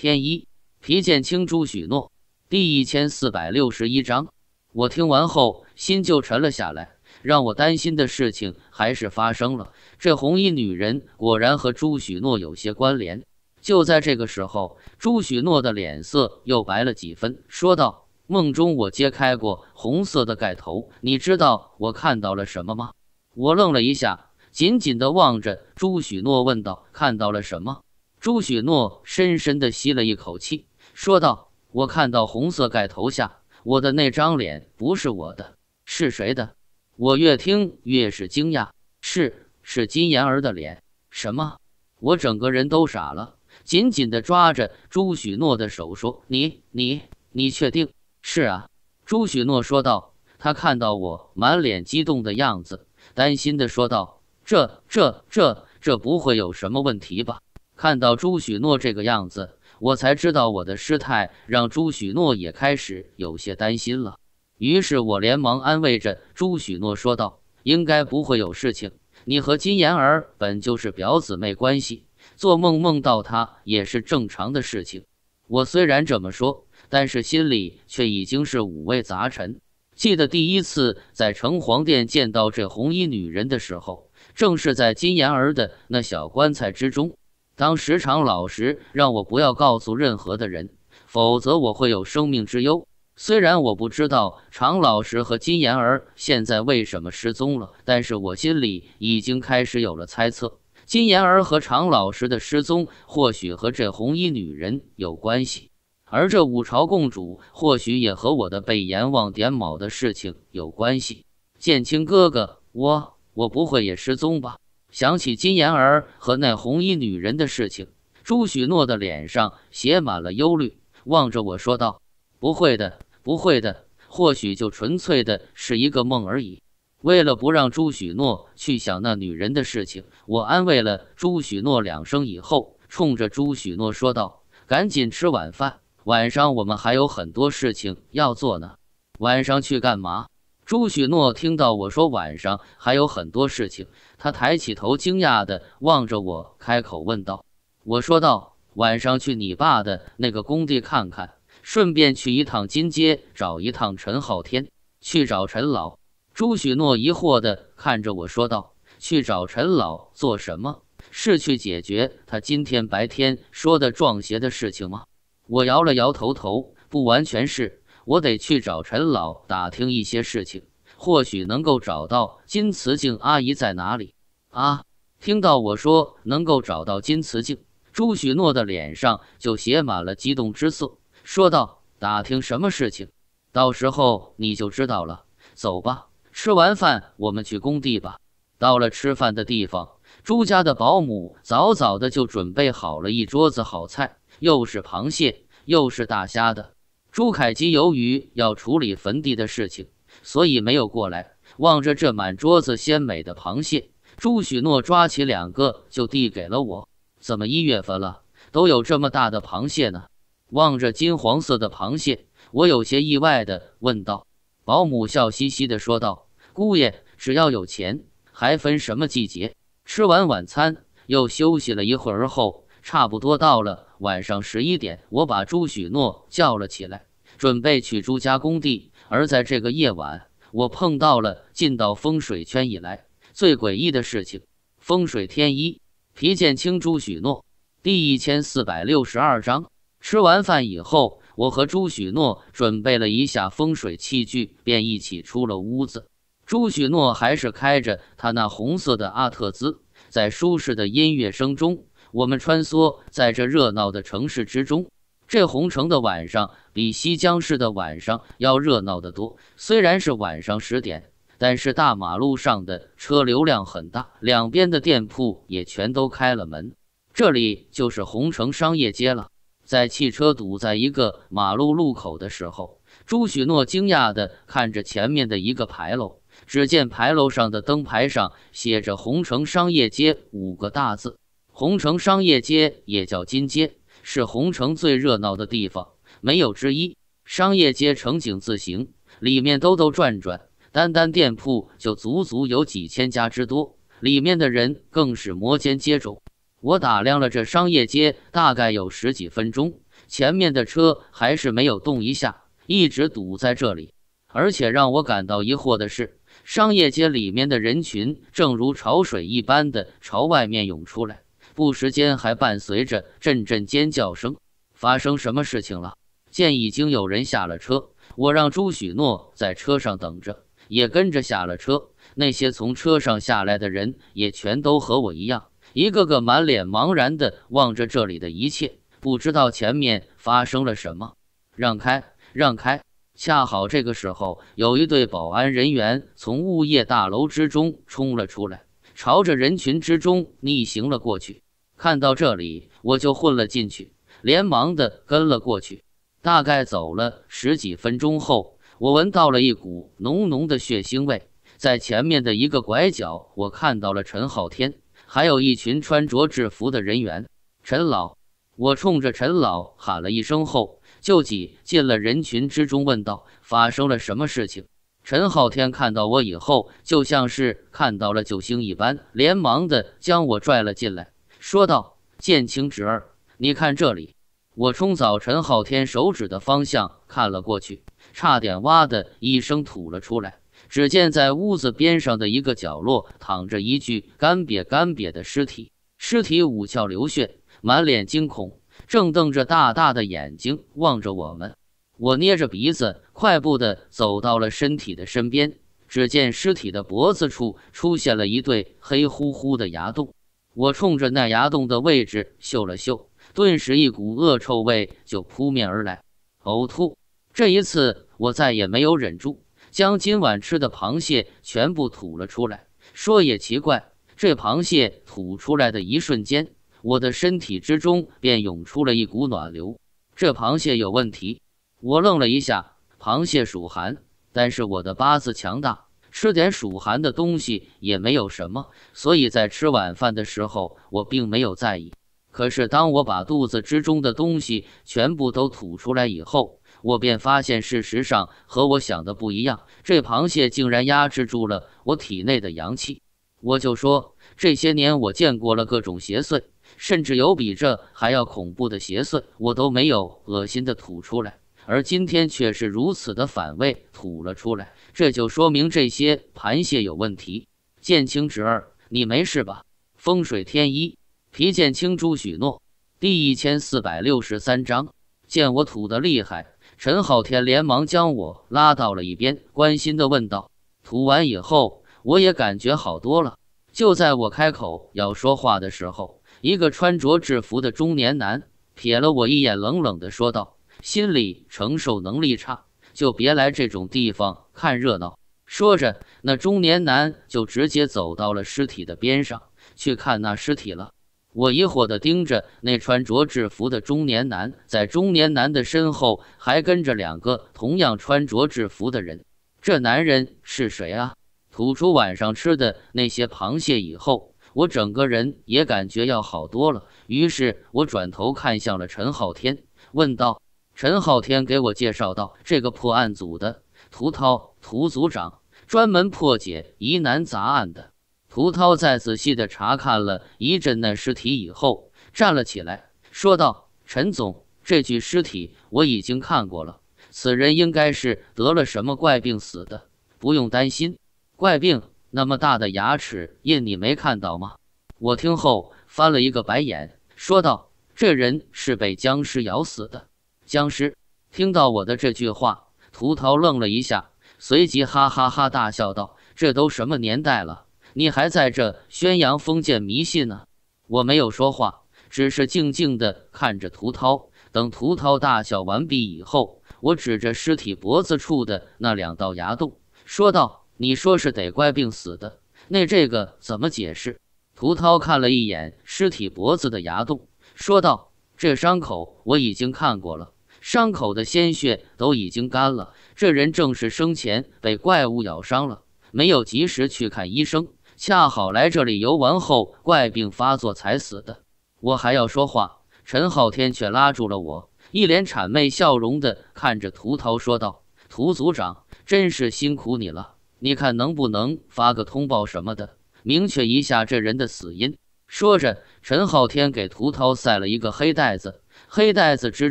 天一，皮剑清朱许诺，第一千四百六十一章，我听完后心就沉了下来，让我担心的事情还是发生了。这红衣女人果然和朱许诺有些关联。就在这个时候，朱许诺的脸色又白了几分，说道：“梦中我揭开过红色的盖头，你知道我看到了什么吗？”我愣了一下，紧紧地望着朱许诺问道：“看到了什么？”朱许诺深深地吸了一口气，说道：“我看到红色盖头下，我的那张脸不是我的，是谁的？我越听越是惊讶，是是金妍儿的脸！什么？我整个人都傻了，紧紧地抓着朱许诺的手，说：‘你你你，确定？’是啊。”朱许诺说道。他看到我满脸激动的样子，担心地说道：“这这这这不会有什么问题吧？”看到朱许诺这个样子，我才知道我的失态让朱许诺也开始有些担心了。于是我连忙安慰着朱许诺说道：“应该不会有事情，你和金妍儿本就是表姊妹关系，做梦梦到她也是正常的事情。”我虽然这么说，但是心里却已经是五味杂陈。记得第一次在城隍殿见到这红衣女人的时候，正是在金妍儿的那小棺材之中。当时常老师让我不要告诉任何的人，否则我会有生命之忧。虽然我不知道常老师和金妍儿现在为什么失踪了，但是我心里已经开始有了猜测。金妍儿和常老师的失踪，或许和这红衣女人有关系，而这五朝公主或许也和我的被阎王点卯的事情有关系。剑清哥哥，我我不会也失踪吧？想起金妍儿和那红衣女人的事情，朱许诺的脸上写满了忧虑，望着我说道：“不会的，不会的，或许就纯粹的是一个梦而已。”为了不让朱许诺去想那女人的事情，我安慰了朱许诺两声以后，冲着朱许诺说道：“赶紧吃晚饭，晚上我们还有很多事情要做呢。晚上去干嘛？”朱许诺听到我说晚上还有很多事情，他抬起头，惊讶的望着我，开口问道：“我说道，晚上去你爸的那个工地看看，顺便去一趟金街，找一趟陈昊天，去找陈老。”朱许诺疑惑的看着我说道：“去找陈老做什么？是去解决他今天白天说的撞邪的事情吗？”我摇了摇头头，不完全是。我得去找陈老打听一些事情，或许能够找到金慈静阿姨在哪里。啊，听到我说能够找到金慈静，朱许诺的脸上就写满了激动之色，说道：“打听什么事情？到时候你就知道了。”走吧，吃完饭我们去工地吧。到了吃饭的地方，朱家的保姆早早的就准备好了一桌子好菜，又是螃蟹，又是大虾的。朱凯基由于要处理坟地的事情，所以没有过来。望着这满桌子鲜美的螃蟹，朱许诺抓起两个就递给了我。怎么一月份了，都有这么大的螃蟹呢？望着金黄色的螃蟹，我有些意外的问道。保姆笑嘻嘻的说道：“姑爷，只要有钱，还分什么季节？”吃完晚餐，又休息了一会儿后，差不多到了晚上十一点，我把朱许诺叫了起来。准备去朱家工地，而在这个夜晚，我碰到了进到风水圈以来最诡异的事情。风水天一，皮剑清，朱许诺，第一千四百六十二章。吃完饭以后，我和朱许诺准备了一下风水器具，便一起出了屋子。朱许诺还是开着他那红色的阿特兹，在舒适的音乐声中，我们穿梭在这热闹的城市之中。这红城的晚上比西江市的晚上要热闹得多。虽然是晚上十点，但是大马路上的车流量很大，两边的店铺也全都开了门。这里就是红城商业街了。在汽车堵在一个马路路口的时候，朱许诺惊讶地看着前面的一个牌楼，只见牌楼上的灯牌上写着“红城商业街”五个大字。红城商业街也叫金街。是红城最热闹的地方，没有之一。商业街成井字形，里面兜兜转转，单单店铺就足足有几千家之多。里面的人更是摩肩接踵。我打量了这商业街大概有十几分钟，前面的车还是没有动一下，一直堵在这里。而且让我感到疑惑的是，商业街里面的人群正如潮水一般的朝外面涌出来。不，时间还伴随着阵阵尖叫声。发生什么事情了？见已经有人下了车，我让朱许诺在车上等着，也跟着下了车。那些从车上下来的人也全都和我一样，一个个满脸茫然的望着这里的一切，不知道前面发生了什么。让开，让开！恰好这个时候，有一队保安人员从物业大楼之中冲了出来，朝着人群之中逆行了过去。看到这里，我就混了进去，连忙的跟了过去。大概走了十几分钟后，我闻到了一股浓浓的血腥味，在前面的一个拐角，我看到了陈浩天，还有一群穿着制服的人员。陈老，我冲着陈老喊了一声后，就挤进了人群之中，问道：“发生了什么事情？”陈浩天看到我以后，就像是看到了救星一般，连忙的将我拽了进来。说道：“剑青侄儿，你看这里。”我冲早晨昊天手指的方向看了过去，差点哇的一声吐了出来。只见在屋子边上的一个角落，躺着一具干瘪干瘪的尸体，尸体五窍流血，满脸惊恐，正瞪着大大的眼睛望着我们。我捏着鼻子，快步的走到了身体的身边，只见尸体的脖子处出现了一对黑乎乎的牙洞。我冲着那崖洞的位置嗅了嗅，顿时一股恶臭味就扑面而来，呕吐。这一次我再也没有忍住，将今晚吃的螃蟹全部吐了出来。说也奇怪，这螃蟹吐出来的一瞬间，我的身体之中便涌出了一股暖流。这螃蟹有问题。我愣了一下，螃蟹属寒，但是我的八字强大。吃点暑寒的东西也没有什么，所以在吃晚饭的时候我并没有在意。可是当我把肚子之中的东西全部都吐出来以后，我便发现事实上和我想的不一样，这螃蟹竟然压制住了我体内的阳气。我就说这些年我见过了各种邪祟，甚至有比这还要恐怖的邪祟，我都没有恶心的吐出来。而今天却是如此的反胃，吐了出来，这就说明这些盘蟹有问题。剑青侄儿，你没事吧？风水天一，皮剑青珠许诺。第一千四百六十三章，见我吐得厉害，陈浩天连忙将我拉到了一边，关心地问道：“吐完以后，我也感觉好多了。”就在我开口要说话的时候，一个穿着制服的中年男瞥了我一眼，冷冷地说道。心理承受能力差，就别来这种地方看热闹。说着，那中年男就直接走到了尸体的边上，去看那尸体了。我疑惑地盯着那穿着制服的中年男，在中年男的身后还跟着两个同样穿着制服的人。这男人是谁啊？吐出晚上吃的那些螃蟹以后，我整个人也感觉要好多了。于是我转头看向了陈浩天，问道。陈浩天给我介绍到，这个破案组的涂涛，涂组长专门破解疑难杂案的。”涂涛在仔细的查看了一阵那尸体以后，站了起来，说道：“陈总，这具尸体我已经看过了，此人应该是得了什么怪病死的，不用担心。怪病那么大的牙齿印，你没看到吗？”我听后翻了一个白眼，说道：“这人是被僵尸咬死的。”僵尸听到我的这句话，涂涛愣了一下，随即哈哈哈大笑道：“这都什么年代了，你还在这宣扬封建迷信呢？”我没有说话，只是静静的看着涂涛。等涂涛大笑完毕以后，我指着尸体脖子处的那两道牙洞，说道：“你说是得怪病死的，那这个怎么解释？”涂涛看了一眼尸体脖子的牙洞，说道：“这伤口我已经看过了。”伤口的鲜血都已经干了，这人正是生前被怪物咬伤了，没有及时去看医生，恰好来这里游玩后怪病发作才死的。我还要说话，陈浩天却拉住了我，一脸谄媚笑容的看着涂涛说道：“涂组长，真是辛苦你了，你看能不能发个通报什么的，明确一下这人的死因。”说着，陈浩天给涂涛塞了一个黑袋子。黑袋子之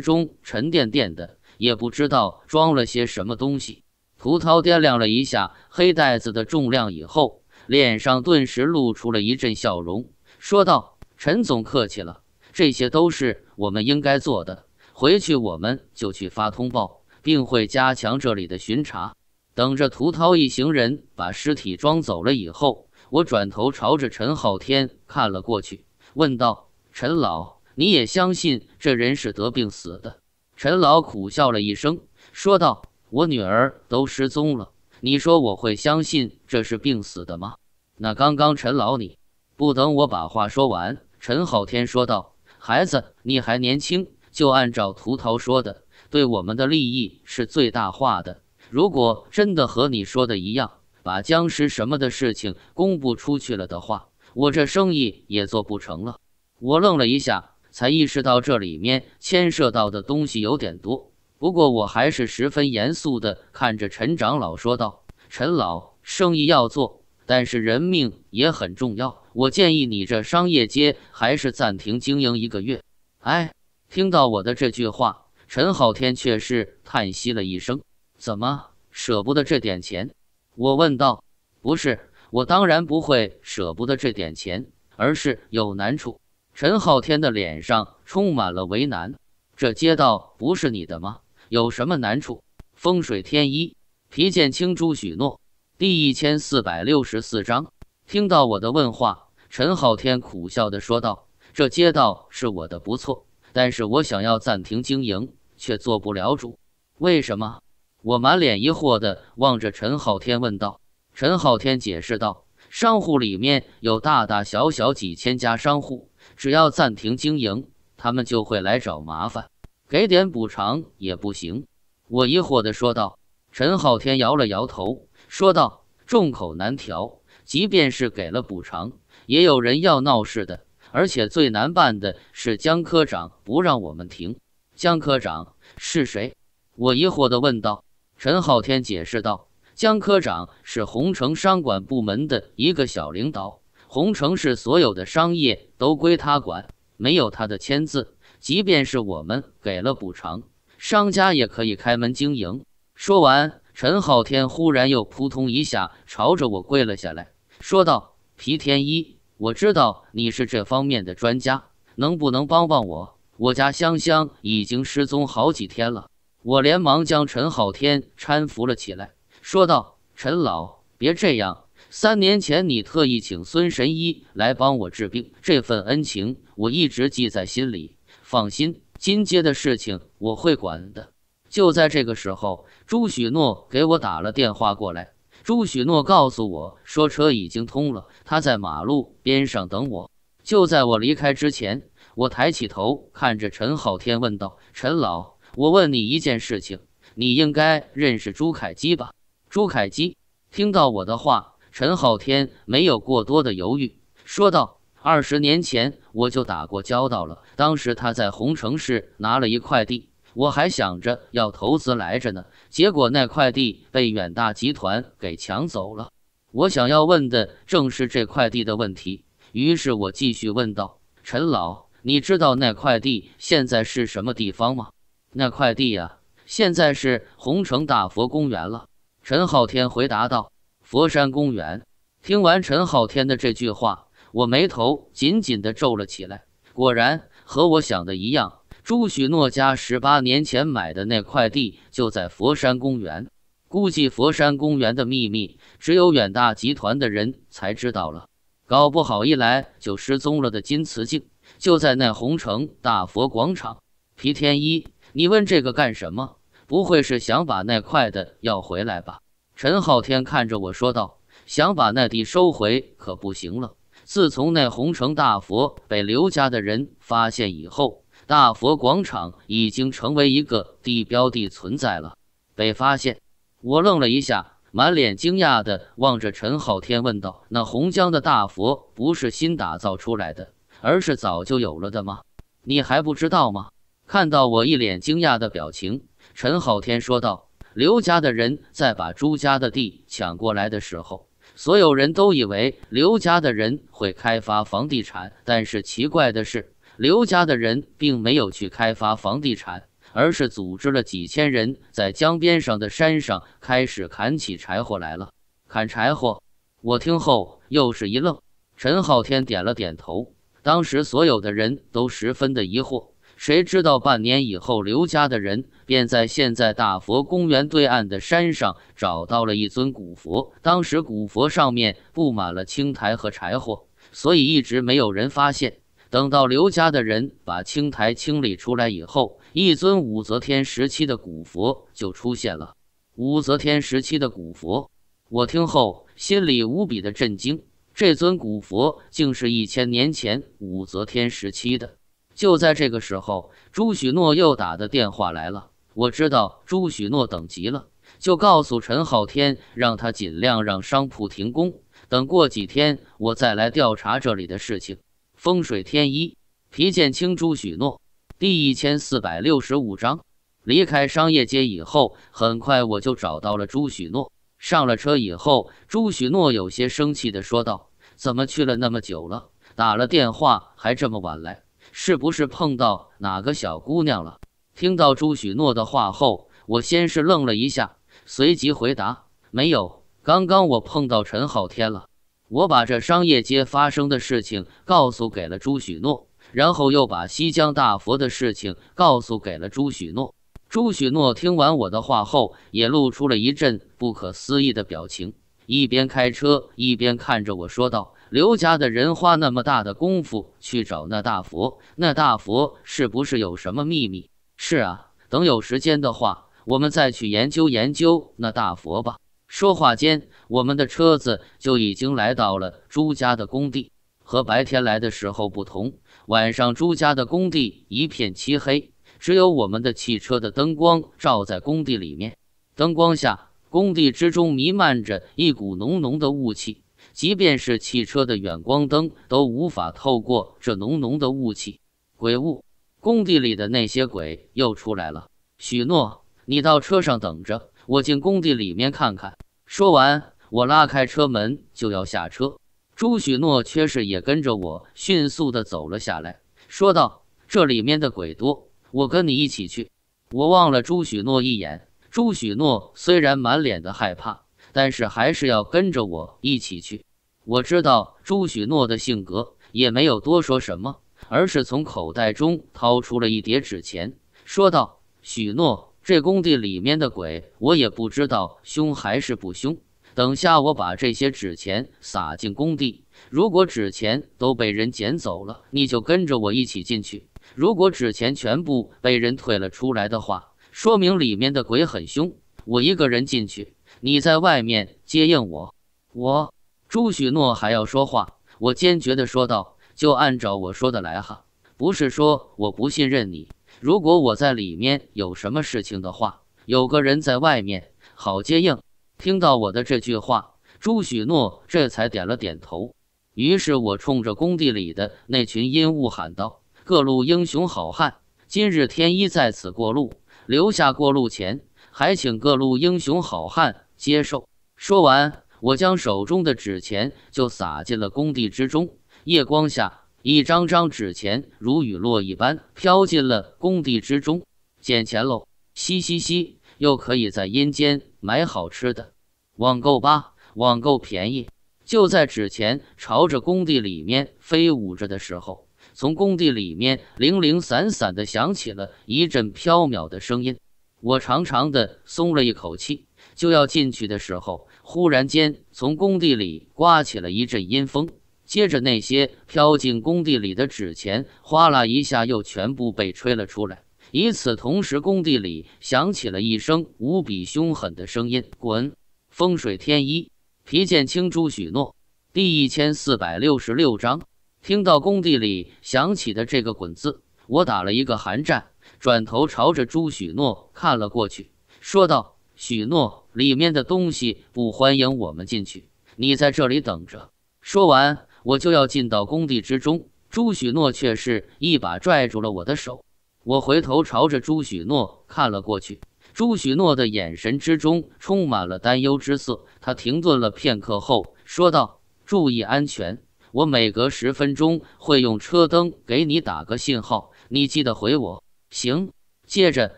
中沉甸甸的，也不知道装了些什么东西。涂涛掂量了一下黑袋子的重量以后，脸上顿时露出了一阵笑容，说道：“陈总客气了，这些都是我们应该做的。回去我们就去发通报，并会加强这里的巡查。”等着涂涛一行人把尸体装走了以后，我转头朝着陈浩天看了过去，问道：“陈老。”你也相信这人是得病死的？陈老苦笑了一声，说道：“我女儿都失踪了，你说我会相信这是病死的吗？”那刚刚，陈老，你不等我把话说完，陈浩天说道：“孩子，你还年轻，就按照图桃说的，对我们的利益是最大化的。如果真的和你说的一样，把僵尸什么的事情公布出去了的话，我这生意也做不成了。”我愣了一下。才意识到这里面牵涉到的东西有点多，不过我还是十分严肃地看着陈长老说道：“陈老，生意要做，但是人命也很重要。我建议你这商业街还是暂停经营一个月。”哎，听到我的这句话，陈浩天却是叹息了一声：“怎么舍不得这点钱？”我问道：“不是，我当然不会舍不得这点钱，而是有难处。”陈浩天的脸上充满了为难。这街道不是你的吗？有什么难处？风水天一，皮剑青珠许诺。第一千四百六十四章，听到我的问话，陈浩天苦笑的说道：“这街道是我的不错，但是我想要暂停经营，却做不了主。为什么？”我满脸疑惑的望着陈浩天问道。陈浩天解释道：“商户里面有大大小小几千家商户。”只要暂停经营，他们就会来找麻烦，给点补偿也不行。我疑惑地说道。陈浩天摇了摇头，说道：“众口难调，即便是给了补偿，也有人要闹事的。而且最难办的是姜科长不让我们停。姜科长是谁？”我疑惑地问道。陈浩天解释道：“姜科长是洪城商管部门的一个小领导。”红城市所有的商业都归他管，没有他的签字，即便是我们给了补偿，商家也可以开门经营。说完，陈浩天忽然又扑通一下朝着我跪了下来，说道：“皮天一，我知道你是这方面的专家，能不能帮帮我？我家香香已经失踪好几天了。”我连忙将陈浩天搀扶了起来，说道：“陈老，别这样。”三年前，你特意请孙神医来帮我治病，这份恩情我一直记在心里。放心，金街的事情我会管的。就在这个时候，朱许诺给我打了电话过来。朱许诺告诉我说车已经通了，他在马路边上等我。就在我离开之前，我抬起头看着陈浩天问道：“陈老，我问你一件事情，你应该认识朱凯基吧？”朱凯基听到我的话。陈浩天没有过多的犹豫，说道：“二十年前我就打过交道了，当时他在洪城市拿了一块地，我还想着要投资来着呢，结果那块地被远大集团给抢走了。我想要问的正是这块地的问题，于是我继续问道：陈老，你知道那块地现在是什么地方吗？那块地呀，现在是洪城大佛公园了。”陈浩天回答道。佛山公园。听完陈浩天的这句话，我眉头紧紧地皱了起来。果然和我想的一样，朱许诺家十八年前买的那块地就在佛山公园。估计佛山公园的秘密只有远大集团的人才知道了。搞不好一来就失踪了的金慈静就在那红城大佛广场。皮天一，你问这个干什么？不会是想把那块的要回来吧？陈浩天看着我说道：“想把那地收回可不行了。自从那红城大佛被刘家的人发现以后，大佛广场已经成为一个地标地存在了。被发现？”我愣了一下，满脸惊讶地望着陈浩天问道：“那洪江的大佛不是新打造出来的，而是早就有了的吗？你还不知道吗？”看到我一脸惊讶的表情，陈浩天说道。刘家的人在把朱家的地抢过来的时候，所有人都以为刘家的人会开发房地产，但是奇怪的是，刘家的人并没有去开发房地产，而是组织了几千人在江边上的山上开始砍起柴火来了。砍柴火，我听后又是一愣。陈浩天点了点头。当时所有的人都十分的疑惑。谁知道半年以后，刘家的人便在现在大佛公园对岸的山上找到了一尊古佛。当时古佛上面布满了青苔和柴火，所以一直没有人发现。等到刘家的人把青苔清理出来以后，一尊武则天时期的古佛就出现了。武则天时期的古佛，我听后心里无比的震惊。这尊古佛竟是一千年前武则天时期的。就在这个时候，朱许诺又打的电话来了。我知道朱许诺等急了，就告诉陈浩天，让他尽量让商铺停工，等过几天我再来调查这里的事情。风水天一，皮剑青，朱许诺，第一千四百六十五章。离开商业街以后，很快我就找到了朱许诺。上了车以后，朱许诺有些生气的说道：“怎么去了那么久了？打了电话还这么晚来？”是不是碰到哪个小姑娘了？听到朱许诺的话后，我先是愣了一下，随即回答：“没有，刚刚我碰到陈浩天了。”我把这商业街发生的事情告诉给了朱许诺，然后又把西江大佛的事情告诉给了朱许诺。朱许诺听完我的话后，也露出了一阵不可思议的表情，一边开车一边看着我说道。刘家的人花那么大的功夫去找那大佛，那大佛是不是有什么秘密？是啊，等有时间的话，我们再去研究研究那大佛吧。说话间，我们的车子就已经来到了朱家的工地。和白天来的时候不同，晚上朱家的工地一片漆黑，只有我们的汽车的灯光照在工地里面。灯光下，工地之中弥漫着一股浓浓的雾气。即便是汽车的远光灯都无法透过这浓浓的雾气，鬼雾，工地里的那些鬼又出来了。许诺，你到车上等着，我进工地里面看看。说完，我拉开车门就要下车，朱许诺却是也跟着我迅速的走了下来，说道：“这里面的鬼多，我跟你一起去。”我望了朱许诺一眼，朱许诺虽然满脸的害怕，但是还是要跟着我一起去。我知道朱许诺的性格，也没有多说什么，而是从口袋中掏出了一叠纸钱，说道：“许诺，这工地里面的鬼我也不知道凶还是不凶。等下我把这些纸钱撒进工地，如果纸钱都被人捡走了，你就跟着我一起进去；如果纸钱全部被人退了出来的话，说明里面的鬼很凶。我一个人进去，你在外面接应我。我。”朱许诺还要说话，我坚决地说道：“就按照我说的来哈，不是说我不信任你。如果我在里面有什么事情的话，有个人在外面好接应。”听到我的这句话，朱许诺这才点了点头。于是我冲着工地里的那群阴物喊道：“各路英雄好汉，今日天一在此过路，留下过路钱，还请各路英雄好汉接受。”说完。我将手中的纸钱就撒进了工地之中，夜光下，一张张纸钱如雨落一般飘进了工地之中。捡钱喽，嘻嘻嘻，又可以在阴间买好吃的，网购吧，网购便宜。就在纸钱朝着工地里面飞舞着的时候，从工地里面零零散散的响起了一阵飘渺的声音。我长长的松了一口气，就要进去的时候。忽然间，从工地里刮起了一阵阴风，接着那些飘进工地里的纸钱哗啦一下又全部被吹了出来。与此同时，工地里响起了一声无比凶狠的声音：“滚！”风水天一，皮剑青朱许诺，第一千四百六十六章。听到工地里响起的这个“滚”字，我打了一个寒战，转头朝着朱许诺看了过去，说道。许诺，里面的东西不欢迎我们进去。你在这里等着。说完，我就要进到工地之中。朱许诺却是一把拽住了我的手。我回头朝着朱许诺看了过去。朱许诺的眼神之中充满了担忧之色。他停顿了片刻后说道：“注意安全，我每隔十分钟会用车灯给你打个信号，你记得回我。”行。接着，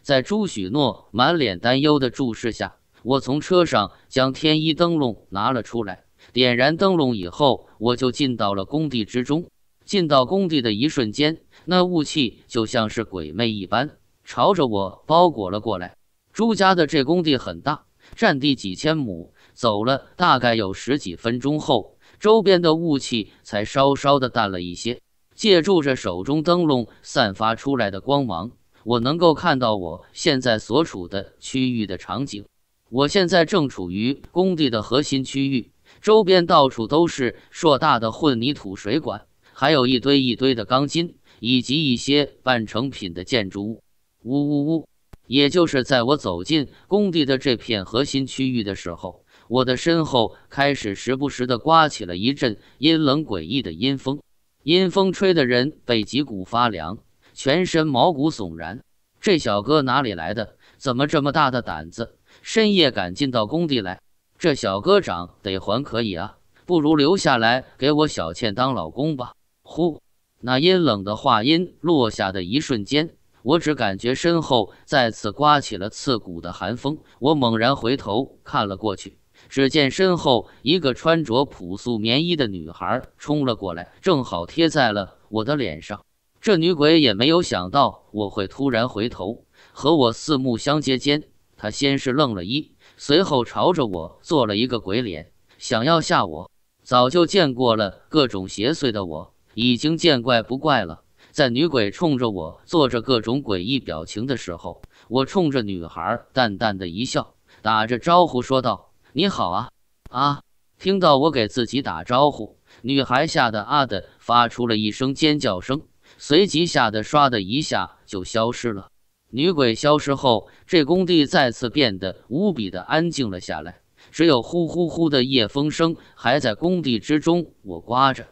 在朱许诺满脸担忧的注视下，我从车上将天一灯笼拿了出来。点燃灯笼以后，我就进到了工地之中。进到工地的一瞬间，那雾气就像是鬼魅一般，朝着我包裹了过来。朱家的这工地很大，占地几千亩。走了大概有十几分钟后，周边的雾气才稍稍的淡了一些。借助着手中灯笼散发出来的光芒。我能够看到我现在所处的区域的场景。我现在正处于工地的核心区域，周边到处都是硕大的混凝土水管，还有一堆一堆的钢筋，以及一些半成品的建筑物。呜呜呜！也就是在我走进工地的这片核心区域的时候，我的身后开始时不时地刮起了一阵阴冷诡异的阴风，阴风吹的人背脊骨发凉。全身毛骨悚然，这小哥哪里来的？怎么这么大的胆子，深夜敢进到工地来？这小哥长得还可以啊，不如留下来给我小倩当老公吧。呼，那阴冷的话音落下的一瞬间，我只感觉身后再次刮起了刺骨的寒风，我猛然回头看了过去，只见身后一个穿着朴素棉衣的女孩冲了过来，正好贴在了我的脸上。这女鬼也没有想到我会突然回头，和我四目相接间，她先是愣了一，随后朝着我做了一个鬼脸，想要吓我。早就见过了各种邪祟的我，已经见怪不怪了。在女鬼冲着我做着各种诡异表情的时候，我冲着女孩淡淡的一笑，打着招呼说道：“你好啊，啊！”听到我给自己打招呼，女孩吓得啊的发出了一声尖叫声。随即吓得唰的一下就消失了。女鬼消失后，这工地再次变得无比的安静了下来，只有呼呼呼的夜风声还在工地之中我刮着。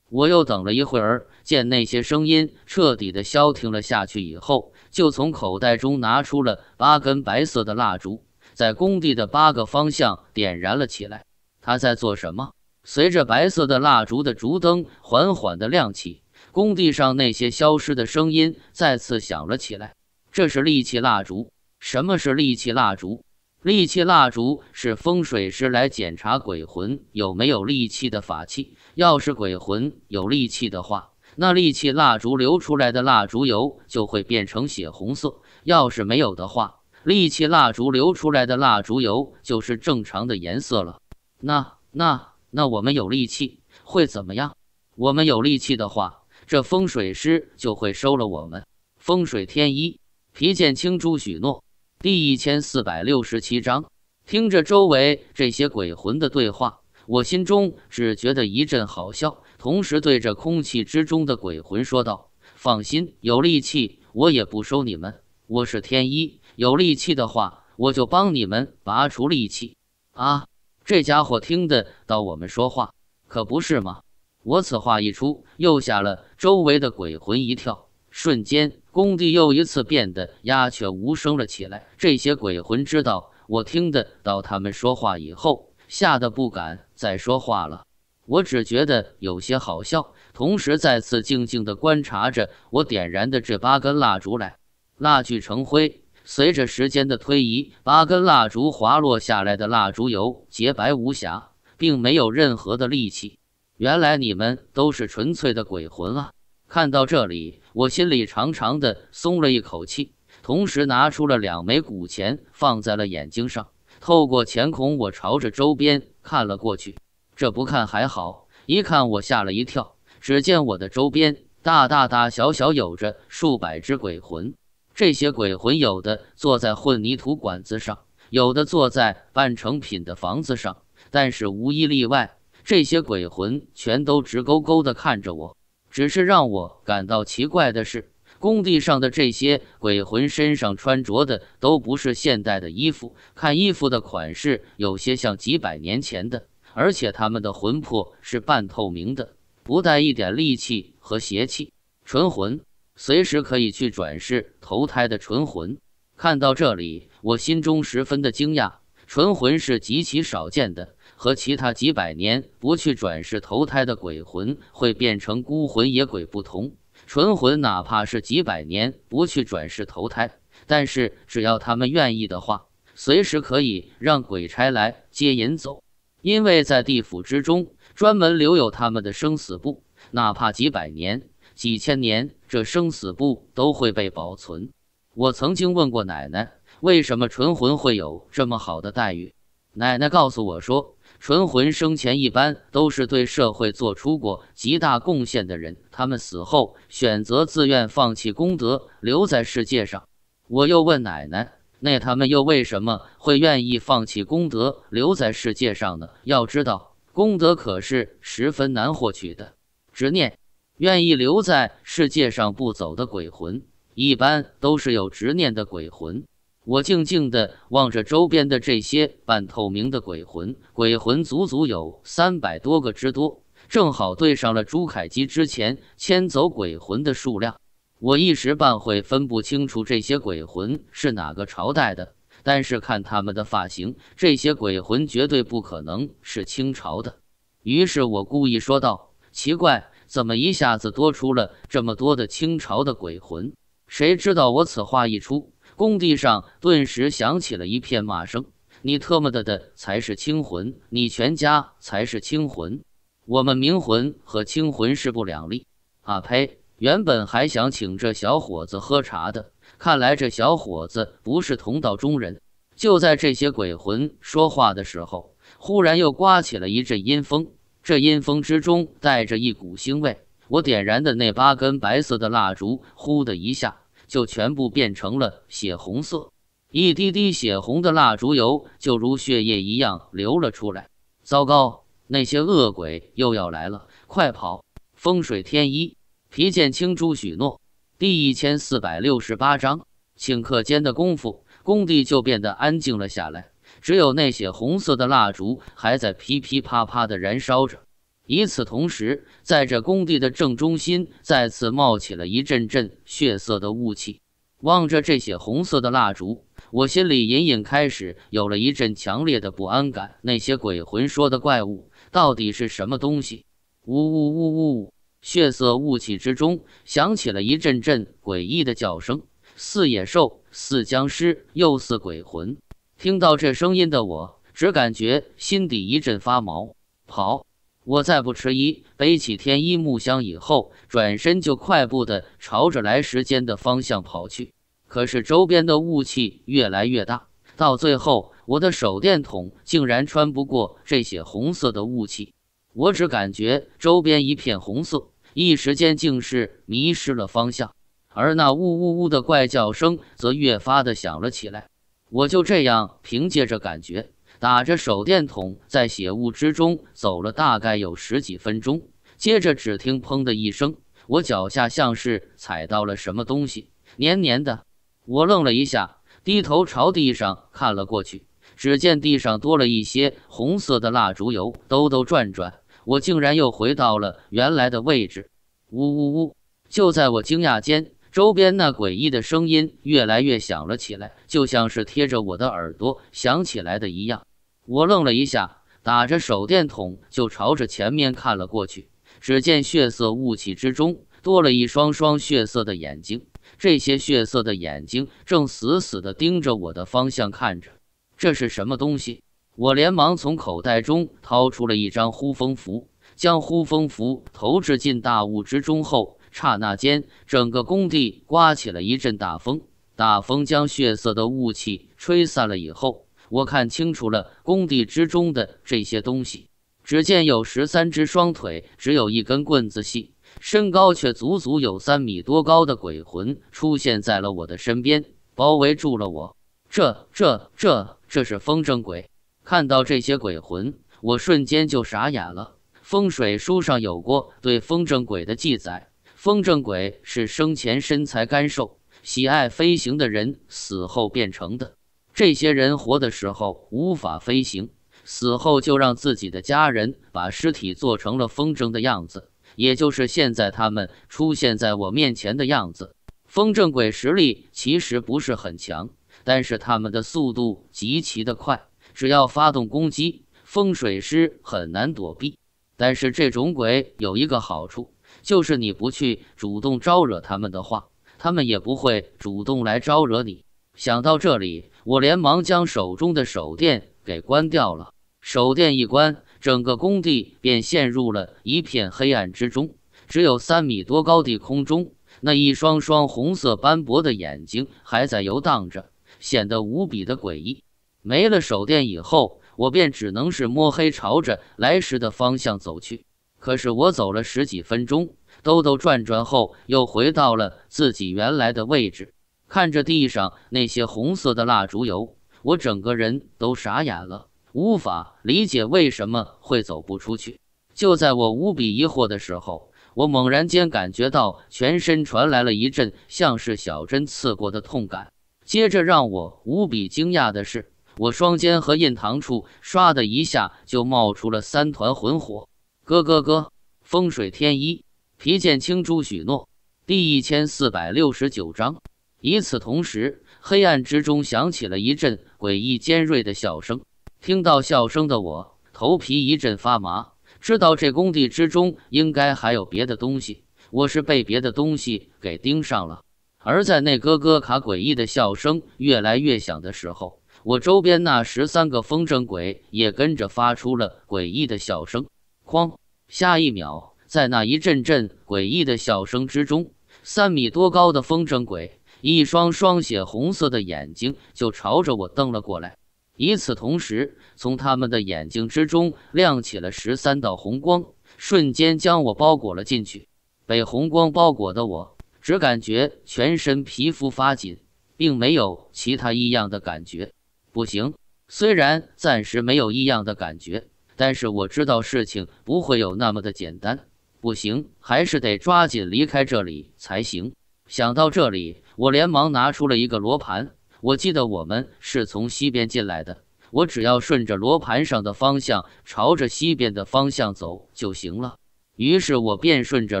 我又等了一会儿，见那些声音彻底的消停了下去以后，就从口袋中拿出了八根白色的蜡烛，在工地的八个方向点燃了起来。他在做什么？随着白色的蜡烛的烛灯缓缓的亮起。工地上那些消失的声音再次响了起来。这是利气蜡烛。什么是利气蜡烛？利气蜡烛是风水师来检查鬼魂有没有利气的法器。要是鬼魂有利气的话，那利气蜡烛流出来的蜡烛油就会变成血红色；要是没有的话，利气蜡烛流出来的蜡烛油就是正常的颜色了。那那那，我们有利气会怎么样？我们有利气的话。这风水师就会收了我们。风水天一，皮剑青珠许诺。第一千四百六十七章，听着周围这些鬼魂的对话，我心中只觉得一阵好笑，同时对着空气之中的鬼魂说道：“放心，有力气我也不收你们。我是天一，有力气的话，我就帮你们拔除力气。”啊，这家伙听得到我们说话，可不是吗？我此话一出，又吓了周围的鬼魂一跳，瞬间工地又一次变得鸦雀无声了起来。这些鬼魂知道我听得到他们说话以后，吓得不敢再说话了。我只觉得有些好笑，同时再次静静的观察着我点燃的这八根蜡烛来。蜡炬成灰，随着时间的推移，八根蜡烛滑落下来的蜡烛油洁白无瑕，并没有任何的戾气。原来你们都是纯粹的鬼魂啊！看到这里，我心里长长的松了一口气，同时拿出了两枚古钱，放在了眼睛上。透过钱孔，我朝着周边看了过去。这不看还好，一看我吓了一跳。只见我的周边，大大大小小有着数百只鬼魂。这些鬼魂有的坐在混凝土管子上，有的坐在半成品的房子上，但是无一例外。这些鬼魂全都直勾勾地看着我，只是让我感到奇怪的是，工地上的这些鬼魂身上穿着的都不是现代的衣服，看衣服的款式有些像几百年前的，而且他们的魂魄是半透明的，不带一点戾气和邪气，纯魂，随时可以去转世投胎的纯魂。看到这里，我心中十分的惊讶，纯魂是极其少见的。和其他几百年不去转世投胎的鬼魂会变成孤魂野鬼不同，纯魂哪怕是几百年不去转世投胎，但是只要他们愿意的话，随时可以让鬼差来接引走。因为在地府之中专门留有他们的生死簿，哪怕几百年、几千年，这生死簿都会被保存。我曾经问过奶奶，为什么纯魂会有这么好的待遇？奶奶告诉我说。纯魂生前一般都是对社会做出过极大贡献的人，他们死后选择自愿放弃功德留在世界上。我又问奶奶：“那他们又为什么会愿意放弃功德留在世界上呢？要知道功德可是十分难获取的。”执念，愿意留在世界上不走的鬼魂，一般都是有执念的鬼魂。我静静的望着周边的这些半透明的鬼魂，鬼魂足足有三百多个之多，正好对上了朱凯基之前牵走鬼魂的数量。我一时半会分不清楚这些鬼魂是哪个朝代的，但是看他们的发型，这些鬼魂绝对不可能是清朝的。于是我故意说道：“奇怪，怎么一下子多出了这么多的清朝的鬼魂？”谁知道我此话一出。工地上顿时响起了一片骂声：“你特么的的才是清魂，你全家才是清魂，我们冥魂和清魂势不两立。”啊呸！原本还想请这小伙子喝茶的，看来这小伙子不是同道中人。就在这些鬼魂说话的时候，忽然又刮起了一阵阴风，这阴风之中带着一股腥味。我点燃的那八根白色的蜡烛，呼的一下。就全部变成了血红色，一滴滴血红的蜡烛油就如血液一样流了出来。糟糕，那些恶鬼又要来了，快跑！风水天一，皮剑青珠许诺，第一千四百六十八章。顷刻间的功夫，工地就变得安静了下来，只有那血红色的蜡烛还在噼噼啪啪的燃烧着。与此同时，在这工地的正中心，再次冒起了一阵阵血色的雾气。望着这些红色的蜡烛，我心里隐隐开始有了一阵强烈的不安感。那些鬼魂说的怪物到底是什么东西？呜呜呜呜！血色雾气之中响起了一阵阵诡异的叫声，似野兽，似僵尸，又似鬼魂。听到这声音的我，只感觉心底一阵发毛。跑！我再不迟疑，背起天一木箱以后，转身就快步的朝着来时间的方向跑去。可是周边的雾气越来越大，到最后我的手电筒竟然穿不过这些红色的雾气，我只感觉周边一片红色，一时间竟是迷失了方向。而那呜呜呜的怪叫声则越发的响了起来。我就这样凭借着感觉。打着手电筒在血雾之中走了大概有十几分钟，接着只听“砰”的一声，我脚下像是踩到了什么东西，黏黏的。我愣了一下，低头朝地上看了过去，只见地上多了一些红色的蜡烛油。兜兜转转，我竟然又回到了原来的位置。呜呜呜！就在我惊讶间，周边那诡异的声音越来越响了起来，就像是贴着我的耳朵响起来的一样。我愣了一下，打着手电筒就朝着前面看了过去。只见血色雾气之中多了一双双血色的眼睛，这些血色的眼睛正死死地盯着我的方向看着。这是什么东西？我连忙从口袋中掏出了一张呼风符，将呼风符投掷进大雾之中后，刹那间整个工地刮起了一阵大风。大风将血色的雾气吹散了以后。我看清楚了工地之中的这些东西，只见有十三只双腿只有一根棍子细，身高却足足有三米多高的鬼魂出现在了我的身边，包围住了我。这、这、这、这是风筝鬼！看到这些鬼魂，我瞬间就傻眼了。风水书上有过对风筝鬼的记载，风筝鬼是生前身材干瘦、喜爱飞行的人死后变成的。这些人活的时候无法飞行，死后就让自己的家人把尸体做成了风筝的样子，也就是现在他们出现在我面前的样子。风筝鬼实力其实不是很强，但是他们的速度极其的快，只要发动攻击，风水师很难躲避。但是这种鬼有一个好处，就是你不去主动招惹他们的话，他们也不会主动来招惹你。想到这里，我连忙将手中的手电给关掉了。手电一关，整个工地便陷入了一片黑暗之中。只有三米多高的空中，那一双双红色斑驳的眼睛还在游荡着，显得无比的诡异。没了手电以后，我便只能是摸黑朝着来时的方向走去。可是我走了十几分钟，兜兜转转后，又回到了自己原来的位置。看着地上那些红色的蜡烛油，我整个人都傻眼了，无法理解为什么会走不出去。就在我无比疑惑的时候，我猛然间感觉到全身传来了一阵像是小针刺过的痛感。接着让我无比惊讶的是，我双肩和印堂处唰的一下就冒出了三团魂火。咯咯咯！风水天一，皮剑青珠许诺，第一千四百六十九章。与此同时，黑暗之中响起了一阵诡异尖锐的笑声。听到笑声的我，头皮一阵发麻，知道这工地之中应该还有别的东西。我是被别的东西给盯上了。而在那哥哥卡诡异的笑声越来越响的时候，我周边那十三个风筝鬼也跟着发出了诡异的笑声。哐！下一秒，在那一阵阵诡异的笑声之中，三米多高的风筝鬼。一双双血红色的眼睛就朝着我瞪了过来，与此同时，从他们的眼睛之中亮起了十三道红光，瞬间将我包裹了进去。被红光包裹的我，只感觉全身皮肤发紧，并没有其他异样的感觉。不行，虽然暂时没有异样的感觉，但是我知道事情不会有那么的简单。不行，还是得抓紧离开这里才行。想到这里。我连忙拿出了一个罗盘，我记得我们是从西边进来的，我只要顺着罗盘上的方向，朝着西边的方向走就行了。于是我便顺着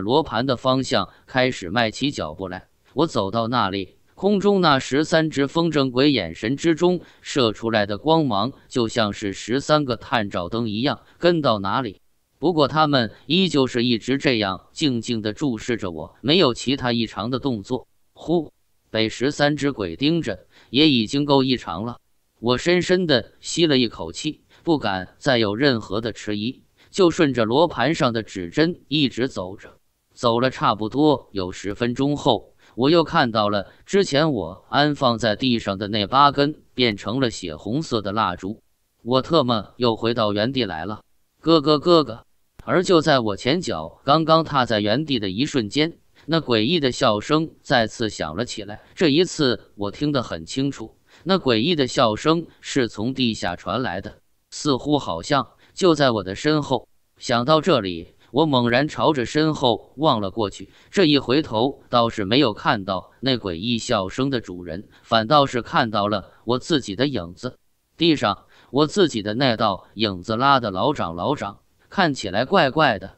罗盘的方向开始迈起脚步来。我走到那里，空中那十三只风筝鬼眼神之中射出来的光芒，就像是十三个探照灯一样，跟到哪里。不过他们依旧是一直这样静静的注视着我，没有其他异常的动作。呼。被十三只鬼盯着也已经够异常了，我深深地吸了一口气，不敢再有任何的迟疑，就顺着罗盘上的指针一直走着。走了差不多有十分钟后，我又看到了之前我安放在地上的那八根变成了血红色的蜡烛，我特么又回到原地来了！哥哥哥哥，而就在我前脚刚刚踏在原地的一瞬间。那诡异的笑声再次响了起来，这一次我听得很清楚，那诡异的笑声是从地下传来的，似乎好像就在我的身后。想到这里，我猛然朝着身后望了过去，这一回头倒是没有看到那诡异笑声的主人，反倒是看到了我自己的影子。地上我自己的那道影子拉得老长老长，看起来怪怪的。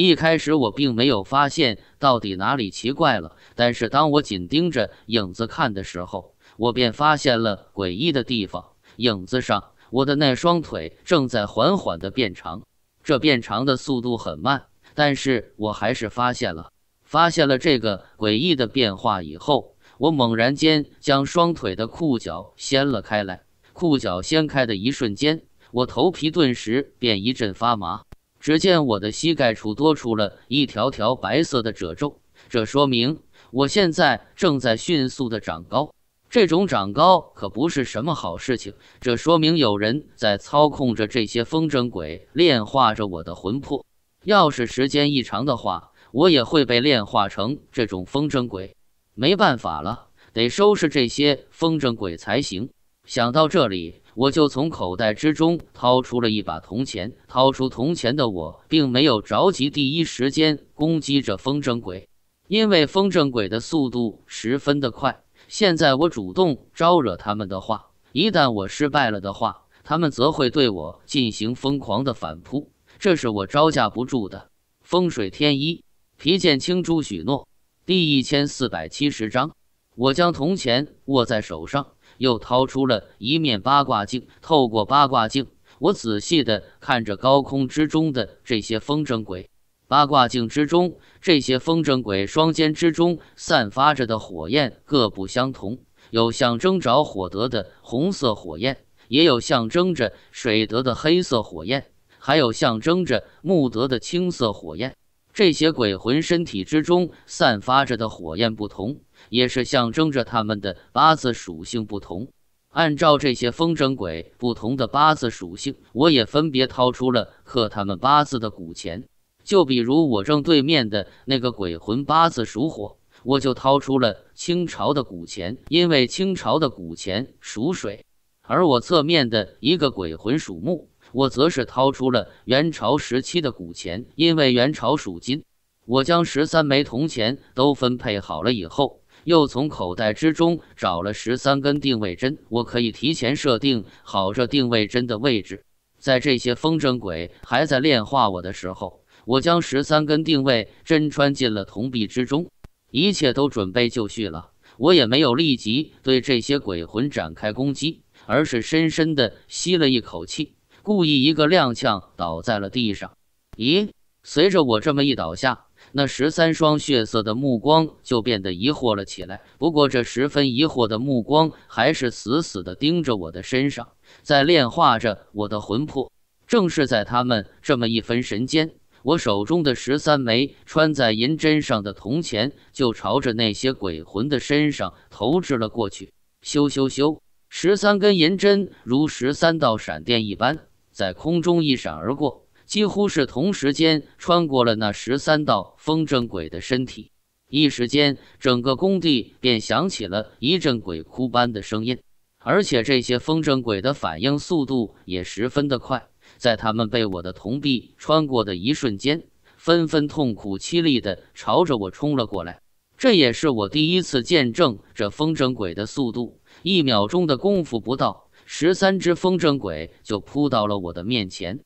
一开始我并没有发现到底哪里奇怪了，但是当我紧盯着影子看的时候，我便发现了诡异的地方。影子上，我的那双腿正在缓缓地变长，这变长的速度很慢，但是我还是发现了。发现了这个诡异的变化以后，我猛然间将双腿的裤脚掀了开来。裤脚掀开的一瞬间，我头皮顿时便一阵发麻。只见我的膝盖处多出了一条条白色的褶皱，这说明我现在正在迅速的长高。这种长高可不是什么好事情，这说明有人在操控着这些风筝鬼，炼化着我的魂魄。要是时间一长的话，我也会被炼化成这种风筝鬼。没办法了，得收拾这些风筝鬼才行。想到这里。我就从口袋之中掏出了一把铜钱。掏出铜钱的我，并没有着急第一时间攻击这风筝鬼，因为风筝鬼的速度十分的快。现在我主动招惹他们的话，一旦我失败了的话，他们则会对我进行疯狂的反扑，这是我招架不住的。风水天一，皮剑青珠许诺第一千四百七十章，我将铜钱握在手上。又掏出了一面八卦镜，透过八卦镜，我仔细的看着高空之中的这些风筝鬼。八卦镜之中，这些风筝鬼双肩之中散发着的火焰各不相同，有象征着火德的红色火焰，也有象征着水德的黑色火焰，还有象征着木德的青色火焰。这些鬼魂身体之中散发着的火焰不同。也是象征着他们的八字属性不同。按照这些风筝鬼不同的八字属性，我也分别掏出了刻他们八字的古钱。就比如我正对面的那个鬼魂八字属火，我就掏出了清朝的古钱，因为清朝的古钱属水；而我侧面的一个鬼魂属木，我则是掏出了元朝时期的古钱，因为元朝属金。我将十三枚铜钱都分配好了以后。又从口袋之中找了十三根定位针，我可以提前设定好这定位针的位置。在这些风筝鬼还在炼化我的时候，我将十三根定位针穿进了铜币之中，一切都准备就绪了。我也没有立即对这些鬼魂展开攻击，而是深深地吸了一口气，故意一个踉跄倒在了地上。咦，随着我这么一倒下。那十三双血色的目光就变得疑惑了起来，不过这十分疑惑的目光还是死死地盯着我的身上，在炼化着我的魂魄。正是在他们这么一分神间，我手中的十三枚穿在银针上的铜钱就朝着那些鬼魂的身上投掷了过去。咻咻咻！十三根银针如十三道闪电一般，在空中一闪而过。几乎是同时间穿过了那十三道风筝鬼的身体，一时间整个工地便响起了一阵鬼哭般的声音，而且这些风筝鬼的反应速度也十分的快，在他们被我的铜币穿过的一瞬间，纷纷痛苦凄厉的朝着我冲了过来。这也是我第一次见证这风筝鬼的速度，一秒钟的功夫不到，十三只风筝鬼就扑到了我的面前。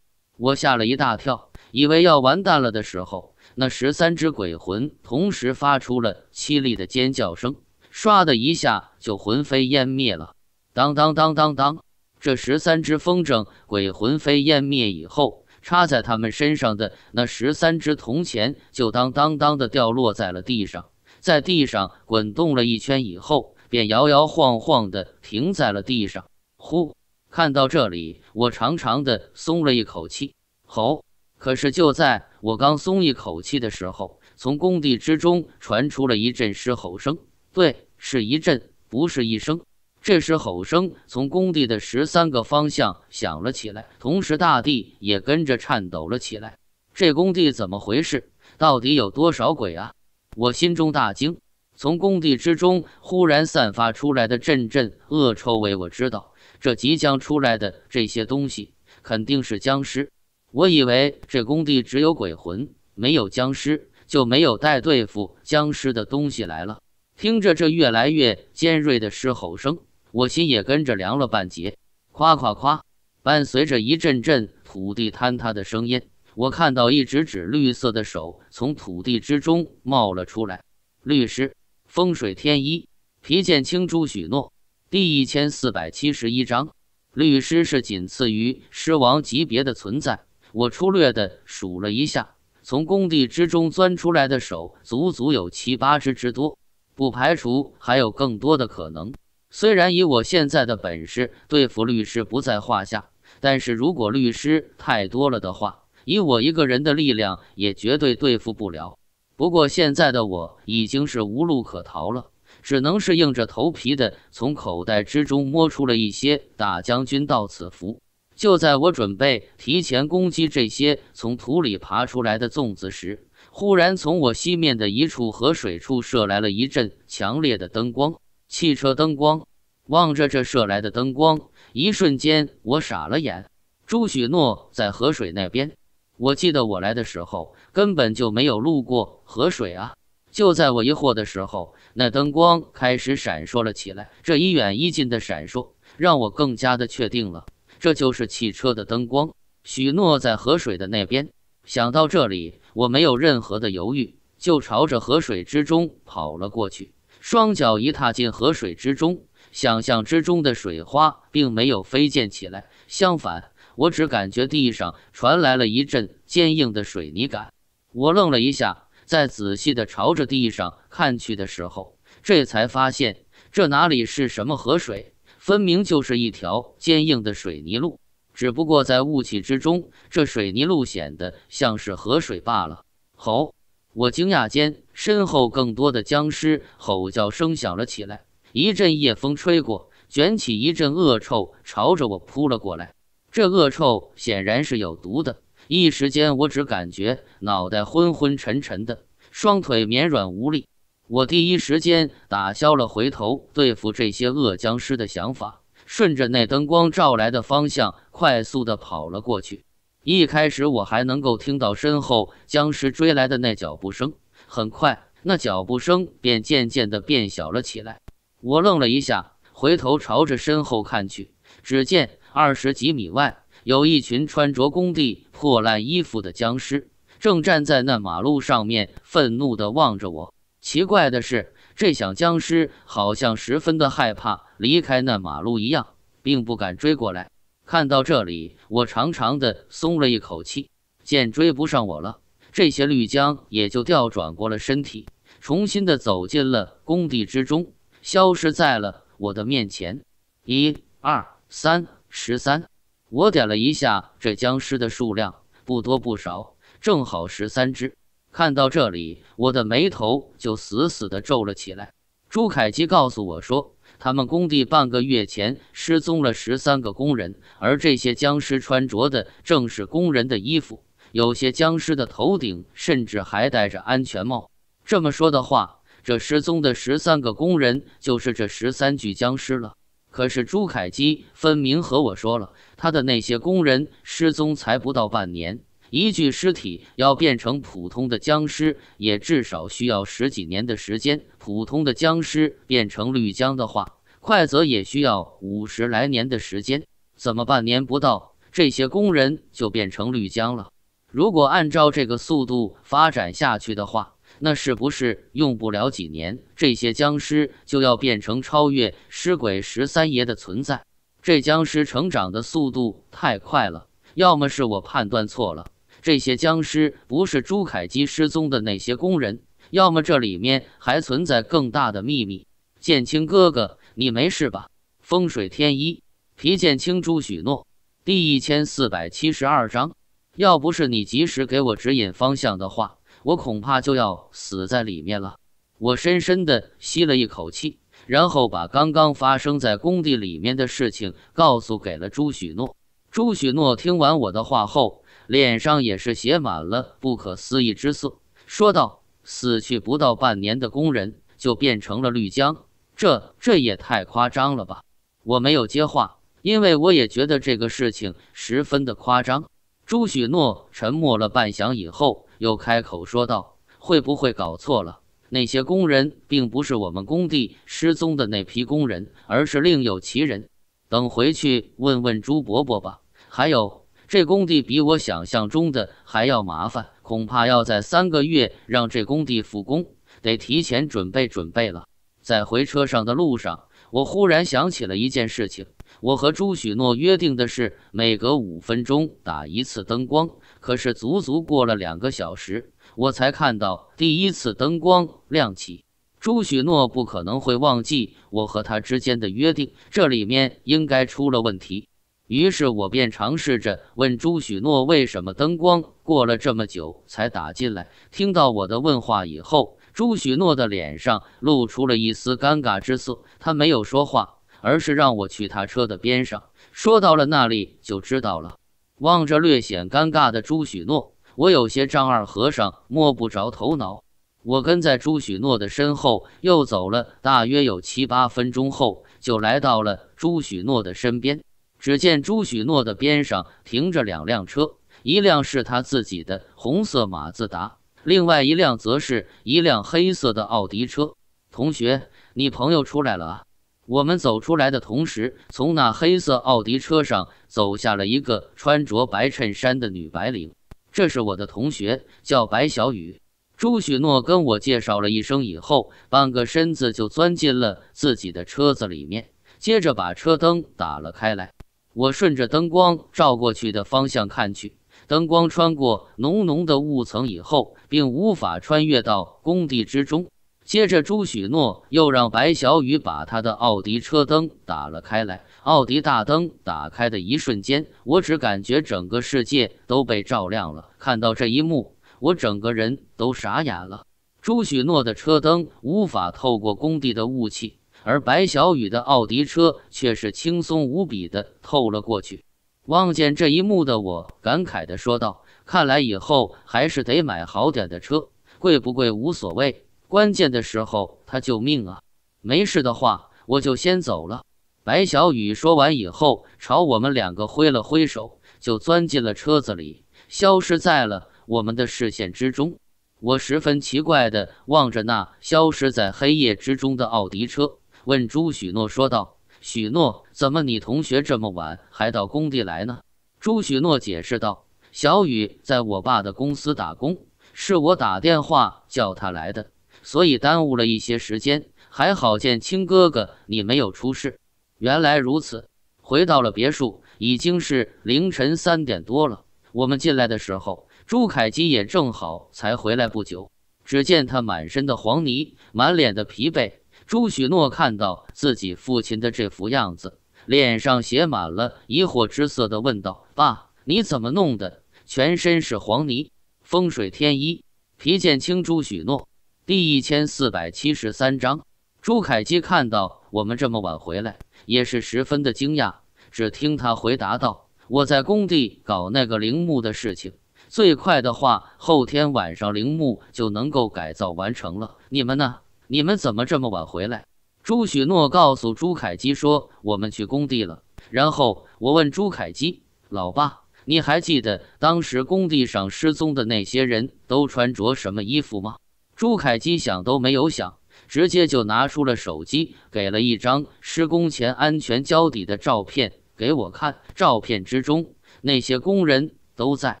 我吓了一大跳，以为要完蛋了的时候，那十三只鬼魂同时发出了凄厉的尖叫声，唰的一下就魂飞烟灭了。当当当当当，这十三只风筝鬼魂飞烟灭以后，插在他们身上的那十三只铜钱就当当当的掉落在了地上，在地上滚动了一圈以后，便摇摇晃晃的停在了地上。呼。看到这里，我长长的松了一口气。吼！可是就在我刚松一口气的时候，从工地之中传出了一阵狮吼声。对，是一阵，不是一声。这时，吼声从工地的十三个方向响了起来，同时大地也跟着颤抖了起来。这工地怎么回事？到底有多少鬼啊？我心中大惊。从工地之中忽然散发出来的阵阵恶臭味，我知道。这即将出来的这些东西肯定是僵尸。我以为这工地只有鬼魂，没有僵尸，就没有带对付僵尸的东西来了。听着这越来越尖锐的狮吼声，我心也跟着凉了半截。夸夸夸！伴随着一阵阵土地坍塌的声音，我看到一只只绿色的手从土地之中冒了出来。律师，风水天一，皮剑青珠许诺。第一千四百七十一章，律师是仅次于狮王级别的存在。我粗略的数了一下，从工地之中钻出来的手足足有七八只之多，不排除还有更多的可能。虽然以我现在的本事对付律师不在话下，但是如果律师太多了的话，以我一个人的力量也绝对对付不了。不过现在的我已经是无路可逃了。只能是硬着头皮的从口袋之中摸出了一些大将军到此符。就在我准备提前攻击这些从土里爬出来的粽子时，忽然从我西面的一处河水处射来了一阵强烈的灯光，汽车灯光。望着这射来的灯光，一瞬间我傻了眼。朱许诺在河水那边，我记得我来的时候根本就没有路过河水啊。就在我疑惑的时候，那灯光开始闪烁了起来。这一远一近的闪烁，让我更加的确定了，这就是汽车的灯光。许诺在河水的那边。想到这里，我没有任何的犹豫，就朝着河水之中跑了过去。双脚一踏进河水之中，想象之中的水花并没有飞溅起来，相反，我只感觉地上传来了一阵坚硬的水泥感。我愣了一下。在仔细的朝着地上看去的时候，这才发现这哪里是什么河水，分明就是一条坚硬的水泥路，只不过在雾气之中，这水泥路显得像是河水罢了。吼！我惊讶间，身后更多的僵尸吼叫声响了起来，一阵夜风吹过，卷起一阵恶臭，朝着我扑了过来。这恶臭显然是有毒的。一时间，我只感觉脑袋昏昏沉沉的，双腿绵软无力。我第一时间打消了回头对付这些恶僵尸的想法，顺着那灯光照来的方向，快速的跑了过去。一开始我还能够听到身后僵尸追来的那脚步声，很快那脚步声便渐渐的变小了起来。我愣了一下，回头朝着身后看去，只见二十几米外。有一群穿着工地破烂衣服的僵尸，正站在那马路上面，愤怒的望着我。奇怪的是，这小僵尸好像十分的害怕离开那马路一样，并不敢追过来。看到这里，我长长的松了一口气。见追不上我了，这些绿僵也就调转过了身体，重新的走进了工地之中，消失在了我的面前。一二三，十三。我点了一下，这僵尸的数量不多不少，正好十三只。看到这里，我的眉头就死死地皱了起来。朱凯基告诉我说，他们工地半个月前失踪了十三个工人，而这些僵尸穿着的正是工人的衣服，有些僵尸的头顶甚至还戴着安全帽。这么说的话，这失踪的十三个工人就是这十三具僵尸了。可是朱凯基分明和我说了他的那些工人失踪才不到半年，一具尸体要变成普通的僵尸也至少需要十几年的时间，普通的僵尸变成绿僵的话，快则也需要五十来年的时间。怎么半年不到这些工人就变成绿僵了？如果按照这个速度发展下去的话。那是不是用不了几年，这些僵尸就要变成超越尸鬼十三爷的存在？这僵尸成长的速度太快了，要么是我判断错了，这些僵尸不是朱凯基失踪的那些工人，要么这里面还存在更大的秘密。剑清哥哥，你没事吧？风水天一，皮剑清，朱许诺，第一千四百七十二章，要不是你及时给我指引方向的话。我恐怕就要死在里面了。我深深的吸了一口气，然后把刚刚发生在工地里面的事情告诉给了朱许诺。朱许诺听完我的话后，脸上也是写满了不可思议之色，说道：“死去不到半年的工人就变成了绿江，这这也太夸张了吧？”我没有接话，因为我也觉得这个事情十分的夸张。朱许诺沉默了半晌以后。又开口说道：“会不会搞错了？那些工人并不是我们工地失踪的那批工人，而是另有其人。等回去问问朱伯伯吧。还有，这工地比我想象中的还要麻烦，恐怕要在三个月让这工地复工，得提前准备准备了。”在回车上的路上，我忽然想起了一件事情：我和朱许诺约定的是，每隔五分钟打一次灯光。可是足足过了两个小时，我才看到第一次灯光亮起。朱许诺不可能会忘记我和他之间的约定，这里面应该出了问题。于是我便尝试着问朱许诺为什么灯光过了这么久才打进来。听到我的问话以后，朱许诺的脸上露出了一丝尴尬之色，他没有说话，而是让我去他车的边上，说到了那里就知道了。望着略显尴尬的朱许诺，我有些丈二和尚摸不着头脑。我跟在朱许诺的身后，又走了大约有七八分钟后，就来到了朱许诺的身边。只见朱许诺的边上停着两辆车，一辆是他自己的红色马自达，另外一辆则是一辆黑色的奥迪车。同学，你朋友出来了。我们走出来的同时，从那黑色奥迪车上走下了一个穿着白衬衫的女白领，这是我的同学，叫白小雨。朱许诺跟我介绍了一声以后，半个身子就钻进了自己的车子里面，接着把车灯打了开来。我顺着灯光照过去的方向看去，灯光穿过浓浓的雾层以后，并无法穿越到工地之中。接着，朱许诺又让白小雨把他的奥迪车灯打了开来。奥迪大灯打开的一瞬间，我只感觉整个世界都被照亮了。看到这一幕，我整个人都傻眼了。朱许诺的车灯无法透过工地的雾气，而白小雨的奥迪车却是轻松无比的透了过去。望见这一幕的我，感慨的说道：“看来以后还是得买好点的车，贵不贵无所谓。”关键的时候他救命啊！没事的话我就先走了。”白小雨说完以后，朝我们两个挥了挥手，就钻进了车子里，消失在了我们的视线之中。我十分奇怪地望着那消失在黑夜之中的奥迪车，问朱许诺说道：“许诺，怎么你同学这么晚还到工地来呢？”朱许诺解释道：“小雨在我爸的公司打工，是我打电话叫他来的。”所以耽误了一些时间，还好剑青哥哥你没有出事。原来如此。回到了别墅，已经是凌晨三点多了。我们进来的时候，朱凯基也正好才回来不久。只见他满身的黄泥，满脸的疲惫。朱许诺看到自己父亲的这副样子，脸上写满了疑惑之色，的问道：“爸，你怎么弄的？全身是黄泥。”风水天一，皮剑青，朱许诺。第一千四百七十三章，朱凯基看到我们这么晚回来，也是十分的惊讶。只听他回答道：“我在工地搞那个陵墓的事情，最快的话后天晚上陵墓就能够改造完成了。你们呢？你们怎么这么晚回来？”朱许诺告诉朱凯基说：“我们去工地了。”然后我问朱凯基：“老爸，你还记得当时工地上失踪的那些人都穿着什么衣服吗？”朱凯基想都没有想，直接就拿出了手机，给了一张施工前安全交底的照片给我看。照片之中，那些工人都在，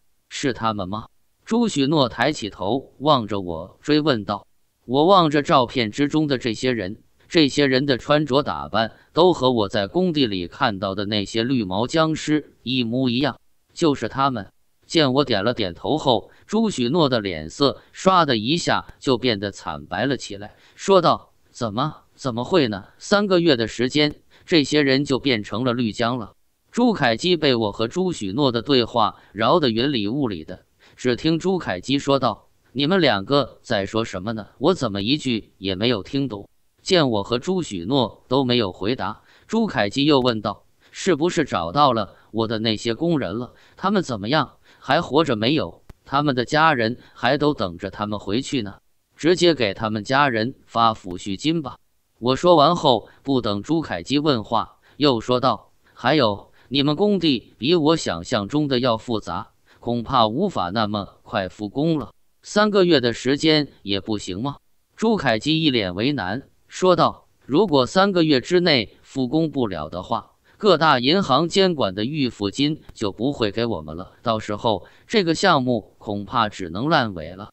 是他们吗？朱许诺抬起头望着我，追问道。我望着照片之中的这些人，这些人的穿着打扮都和我在工地里看到的那些绿毛僵尸一模一样，就是他们。见我点了点头后。朱许诺的脸色唰的一下就变得惨白了起来，说道：“怎么怎么会呢？三个月的时间，这些人就变成了绿江了。”朱凯基被我和朱许诺的对话饶得云里雾里的，只听朱凯基说道：“你们两个在说什么呢？我怎么一句也没有听懂？”见我和朱许诺都没有回答，朱凯基又问道：“是不是找到了我的那些工人了？他们怎么样？还活着没有？”他们的家人还都等着他们回去呢，直接给他们家人发抚恤金吧。我说完后，不等朱凯基问话，又说道：“还有，你们工地比我想象中的要复杂，恐怕无法那么快复工了。三个月的时间也不行吗？”朱凯基一脸为难，说道：“如果三个月之内复工不了的话。”各大银行监管的预付金就不会给我们了，到时候这个项目恐怕只能烂尾了。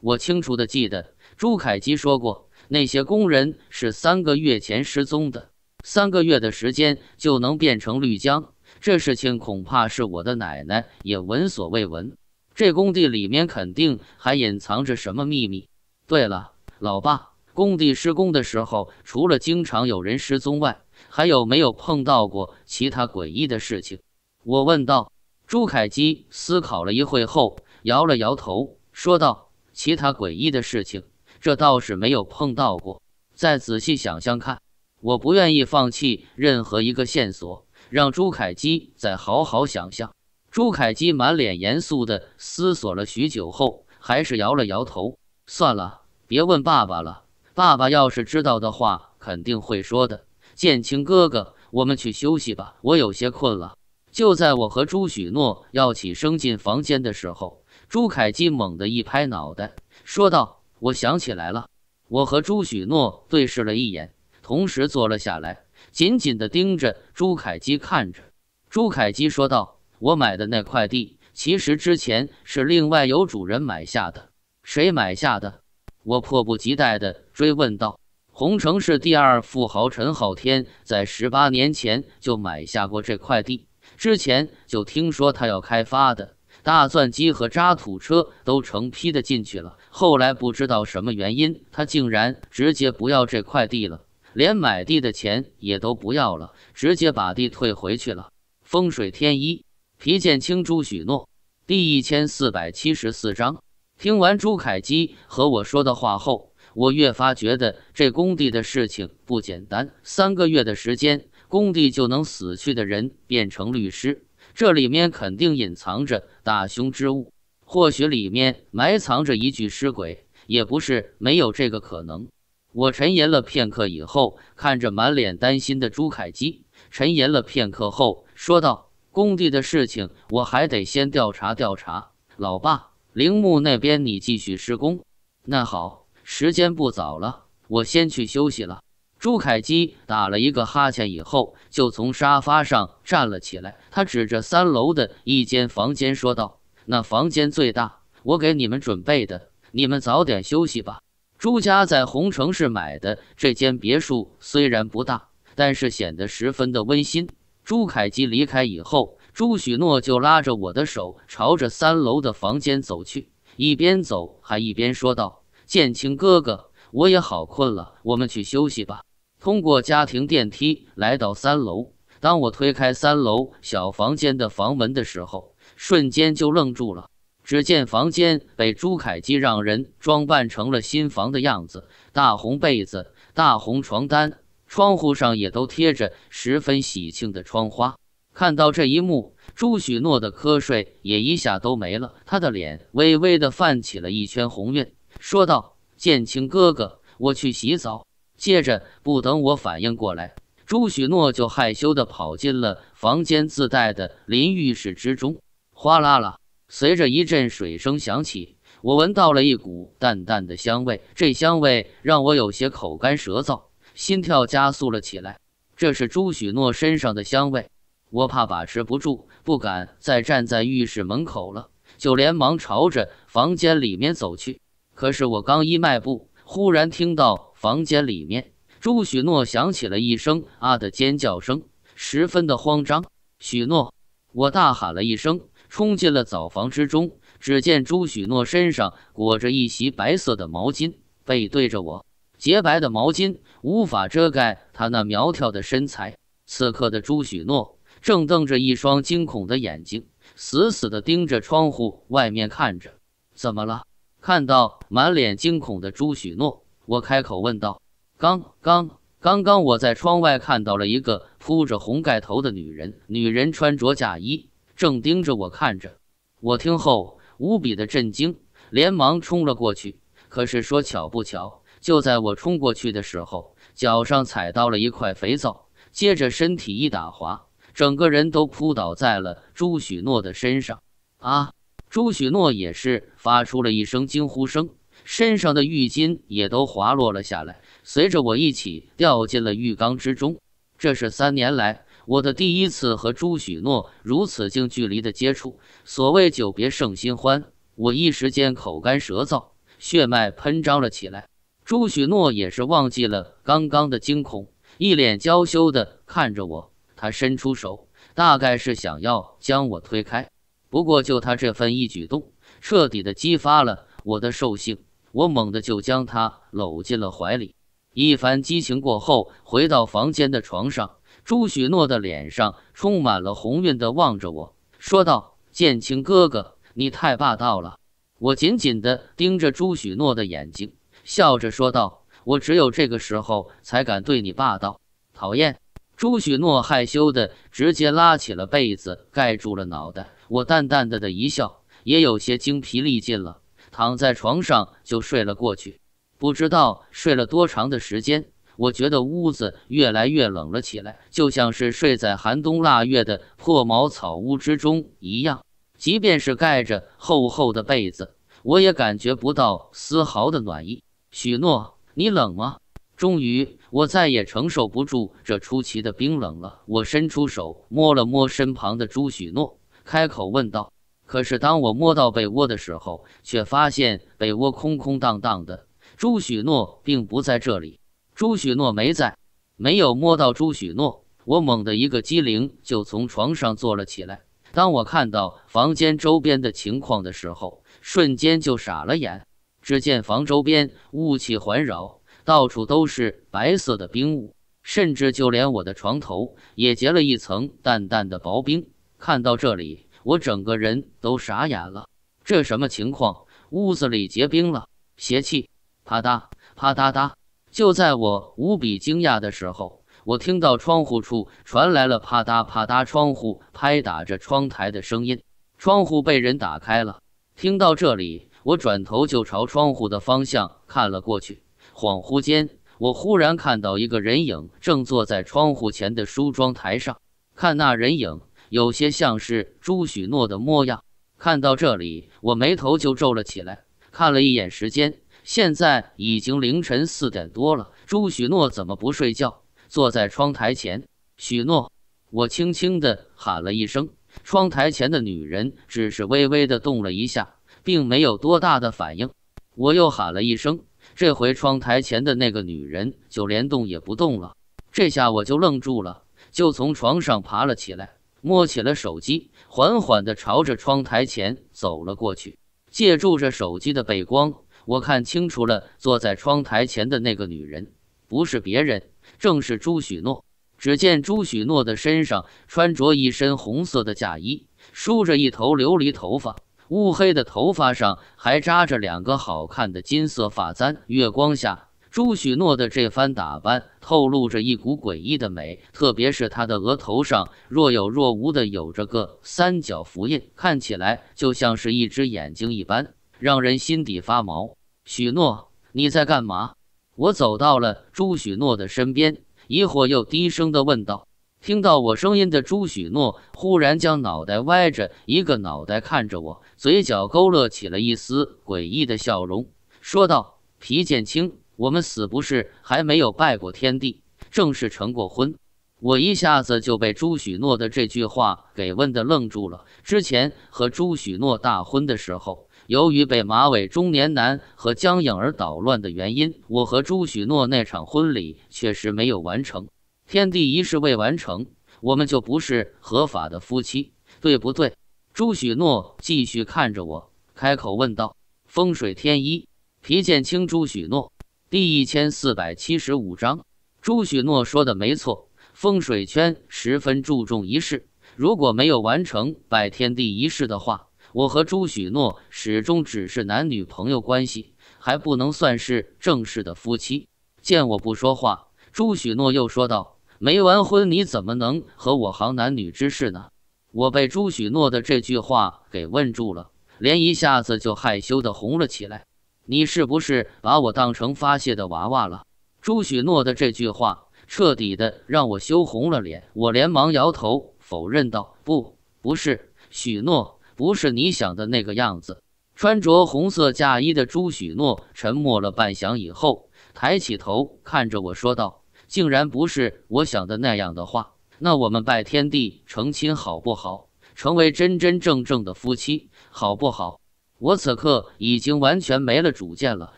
我清楚的记得朱凯基说过，那些工人是三个月前失踪的，三个月的时间就能变成绿江，这事情恐怕是我的奶奶也闻所未闻。这工地里面肯定还隐藏着什么秘密。对了，老爸，工地施工的时候，除了经常有人失踪外，还有没有碰到过其他诡异的事情？我问道。朱凯基思考了一会后，摇了摇头，说道：“其他诡异的事情，这倒是没有碰到过。再仔细想想看。”我不愿意放弃任何一个线索，让朱凯基再好好想想。朱凯基满脸严肃地思索了许久后，还是摇了摇头：“算了，别问爸爸了。爸爸要是知道的话，肯定会说的。”剑清哥哥，我们去休息吧，我有些困了。就在我和朱许诺要起身进房间的时候，朱凯基猛地一拍脑袋，说道：“我想起来了。”我和朱许诺对视了一眼，同时坐了下来，紧紧地盯着朱凯基看着。朱凯基说道：“我买的那块地，其实之前是另外有主人买下的。谁买下的？”我迫不及待地追问道。洪城市第二富豪陈浩天在十八年前就买下过这块地，之前就听说他要开发的，大钻机和渣土车都成批的进去了。后来不知道什么原因，他竟然直接不要这块地了，连买地的钱也都不要了，直接把地退回去了。风水天一，皮剑青朱许诺，第一千四百七十四章。听完朱凯基和我说的话后。我越发觉得这工地的事情不简单。三个月的时间，工地就能死去的人变成律师，这里面肯定隐藏着大凶之物。或许里面埋藏着一具尸鬼，也不是没有这个可能。我沉吟了片刻以后，看着满脸担心的朱凯基，沉吟了片刻后说道：“工地的事情，我还得先调查调查。”老爸，陵墓那边你继续施工。那好。时间不早了，我先去休息了。朱凯基打了一个哈欠以后，就从沙发上站了起来。他指着三楼的一间房间说道：“那房间最大，我给你们准备的。你们早点休息吧。”朱家在红城市买的这间别墅虽然不大，但是显得十分的温馨。朱凯基离开以后，朱许诺就拉着我的手朝着三楼的房间走去，一边走还一边说道。剑清哥哥，我也好困了，我们去休息吧。通过家庭电梯来到三楼，当我推开三楼小房间的房门的时候，瞬间就愣住了。只见房间被朱凯基让人装扮成了新房的样子，大红被子、大红床单，窗户上也都贴着十分喜庆的窗花。看到这一幕，朱许诺的瞌睡也一下都没了，他的脸微微的泛起了一圈红晕。说道：“剑清哥哥，我去洗澡。”接着，不等我反应过来，朱许诺就害羞地跑进了房间自带的淋浴室之中。哗啦啦，随着一阵水声响起，我闻到了一股淡淡的香味，这香味让我有些口干舌燥，心跳加速了起来。这是朱许诺身上的香味，我怕把持不住，不敢再站在浴室门口了，就连忙朝着房间里面走去。可是我刚一迈步，忽然听到房间里面朱许诺响起了一声“啊”的尖叫声，十分的慌张。许诺，我大喊了一声，冲进了澡房之中。只见朱许诺身上裹着一袭白色的毛巾，背对着我。洁白的毛巾无法遮盖他那苗条的身材。此刻的朱许诺正瞪着一双惊恐的眼睛，死死地盯着窗户外面看着。怎么了？看到。满脸惊恐的朱许诺，我开口问道：“刚刚，刚刚，我在窗外看到了一个铺着红盖头的女人，女人穿着嫁衣，正盯着我看着。”我听后无比的震惊，连忙冲了过去。可是说巧不巧，就在我冲过去的时候，脚上踩到了一块肥皂，接着身体一打滑，整个人都扑倒在了朱许诺的身上。啊！朱许诺也是发出了一声惊呼声。身上的浴巾也都滑落了下来，随着我一起掉进了浴缸之中。这是三年来我的第一次和朱许诺如此近距离的接触。所谓久别胜新欢，我一时间口干舌燥，血脉喷张了起来。朱许诺也是忘记了刚刚的惊恐，一脸娇羞地看着我。他伸出手，大概是想要将我推开。不过就他这份一举动，彻底的激发了我的兽性。我猛地就将他搂进了怀里，一番激情过后，回到房间的床上，朱许诺的脸上充满了红晕的望着我说道：“剑清哥哥，你太霸道了。”我紧紧的盯着朱许诺的眼睛，笑着说道：“我只有这个时候才敢对你霸道。”讨厌！朱许诺害羞的直接拉起了被子盖住了脑袋。我淡淡的的一笑，也有些精疲力尽了。躺在床上就睡了过去，不知道睡了多长的时间。我觉得屋子越来越冷了起来，就像是睡在寒冬腊月的破茅草屋之中一样。即便是盖着厚厚的被子，我也感觉不到丝毫的暖意。许诺，你冷吗？终于，我再也承受不住这出奇的冰冷了。我伸出手摸了摸身旁的朱许诺，开口问道。可是，当我摸到被窝的时候，却发现被窝空空荡荡的，朱许诺并不在这里。朱许诺没在，没有摸到朱许诺，我猛地一个机灵，就从床上坐了起来。当我看到房间周边的情况的时候，瞬间就傻了眼。只见房周边雾气环绕，到处都是白色的冰雾，甚至就连我的床头也结了一层淡淡的薄冰。看到这里。我整个人都傻眼了，这什么情况？屋子里结冰了，邪气！啪嗒，啪嗒嗒！就在我无比惊讶的时候，我听到窗户处传来了啪嗒啪嗒，窗户拍打着窗台的声音，窗户被人打开了。听到这里，我转头就朝窗户的方向看了过去。恍惚间，我忽然看到一个人影正坐在窗户前的梳妆台上，看那人影。有些像是朱许诺的模样，看到这里，我眉头就皱了起来。看了一眼时间，现在已经凌晨四点多了，朱许诺怎么不睡觉？坐在窗台前，许诺，我轻轻地喊了一声。窗台前的女人只是微微地动了一下，并没有多大的反应。我又喊了一声，这回窗台前的那个女人就连动也不动了。这下我就愣住了，就从床上爬了起来。摸起了手机，缓缓地朝着窗台前走了过去。借助着手机的背光，我看清楚了坐在窗台前的那个女人，不是别人，正是朱许诺。只见朱许诺的身上穿着一身红色的嫁衣，梳着一头琉璃头发，乌黑的头发上还扎着两个好看的金色发簪。月光下。朱许诺的这番打扮透露着一股诡异的美，特别是他的额头上若有若无的有着个三角符印，看起来就像是一只眼睛一般，让人心底发毛。许诺，你在干嘛？我走到了朱许诺的身边，疑惑又低声的问道。听到我声音的朱许诺忽然将脑袋歪着一个脑袋看着我，嘴角勾勒起了一丝诡异的笑容，说道：“皮剑清。”我们死不是还没有拜过天地，正式成过婚？我一下子就被朱许诺的这句话给问的愣住了。之前和朱许诺大婚的时候，由于被马尾中年男和江影儿捣乱的原因，我和朱许诺那场婚礼确实没有完成，天地仪式未完成，我们就不是合法的夫妻，对不对？朱许诺继续看着我，开口问道：“风水天一，皮剑青，朱许诺。”第一千四百七十五章，朱许诺说的没错，风水圈十分注重仪式，如果没有完成拜天地仪式的话，我和朱许诺始终只是男女朋友关系，还不能算是正式的夫妻。见我不说话，朱许诺又说道：“没完婚，你怎么能和我行男女之事呢？”我被朱许诺的这句话给问住了，脸一下子就害羞的红了起来。你是不是把我当成发泄的娃娃了？朱许诺的这句话彻底的让我羞红了脸，我连忙摇头否认道：“不，不是许诺，不是你想的那个样子。”穿着红色嫁衣的朱许诺沉默了半晌以后，抬起头看着我说道：“竟然不是我想的那样的话，那我们拜天地成亲好不好？成为真真正正的夫妻好不好？”我此刻已经完全没了主见了。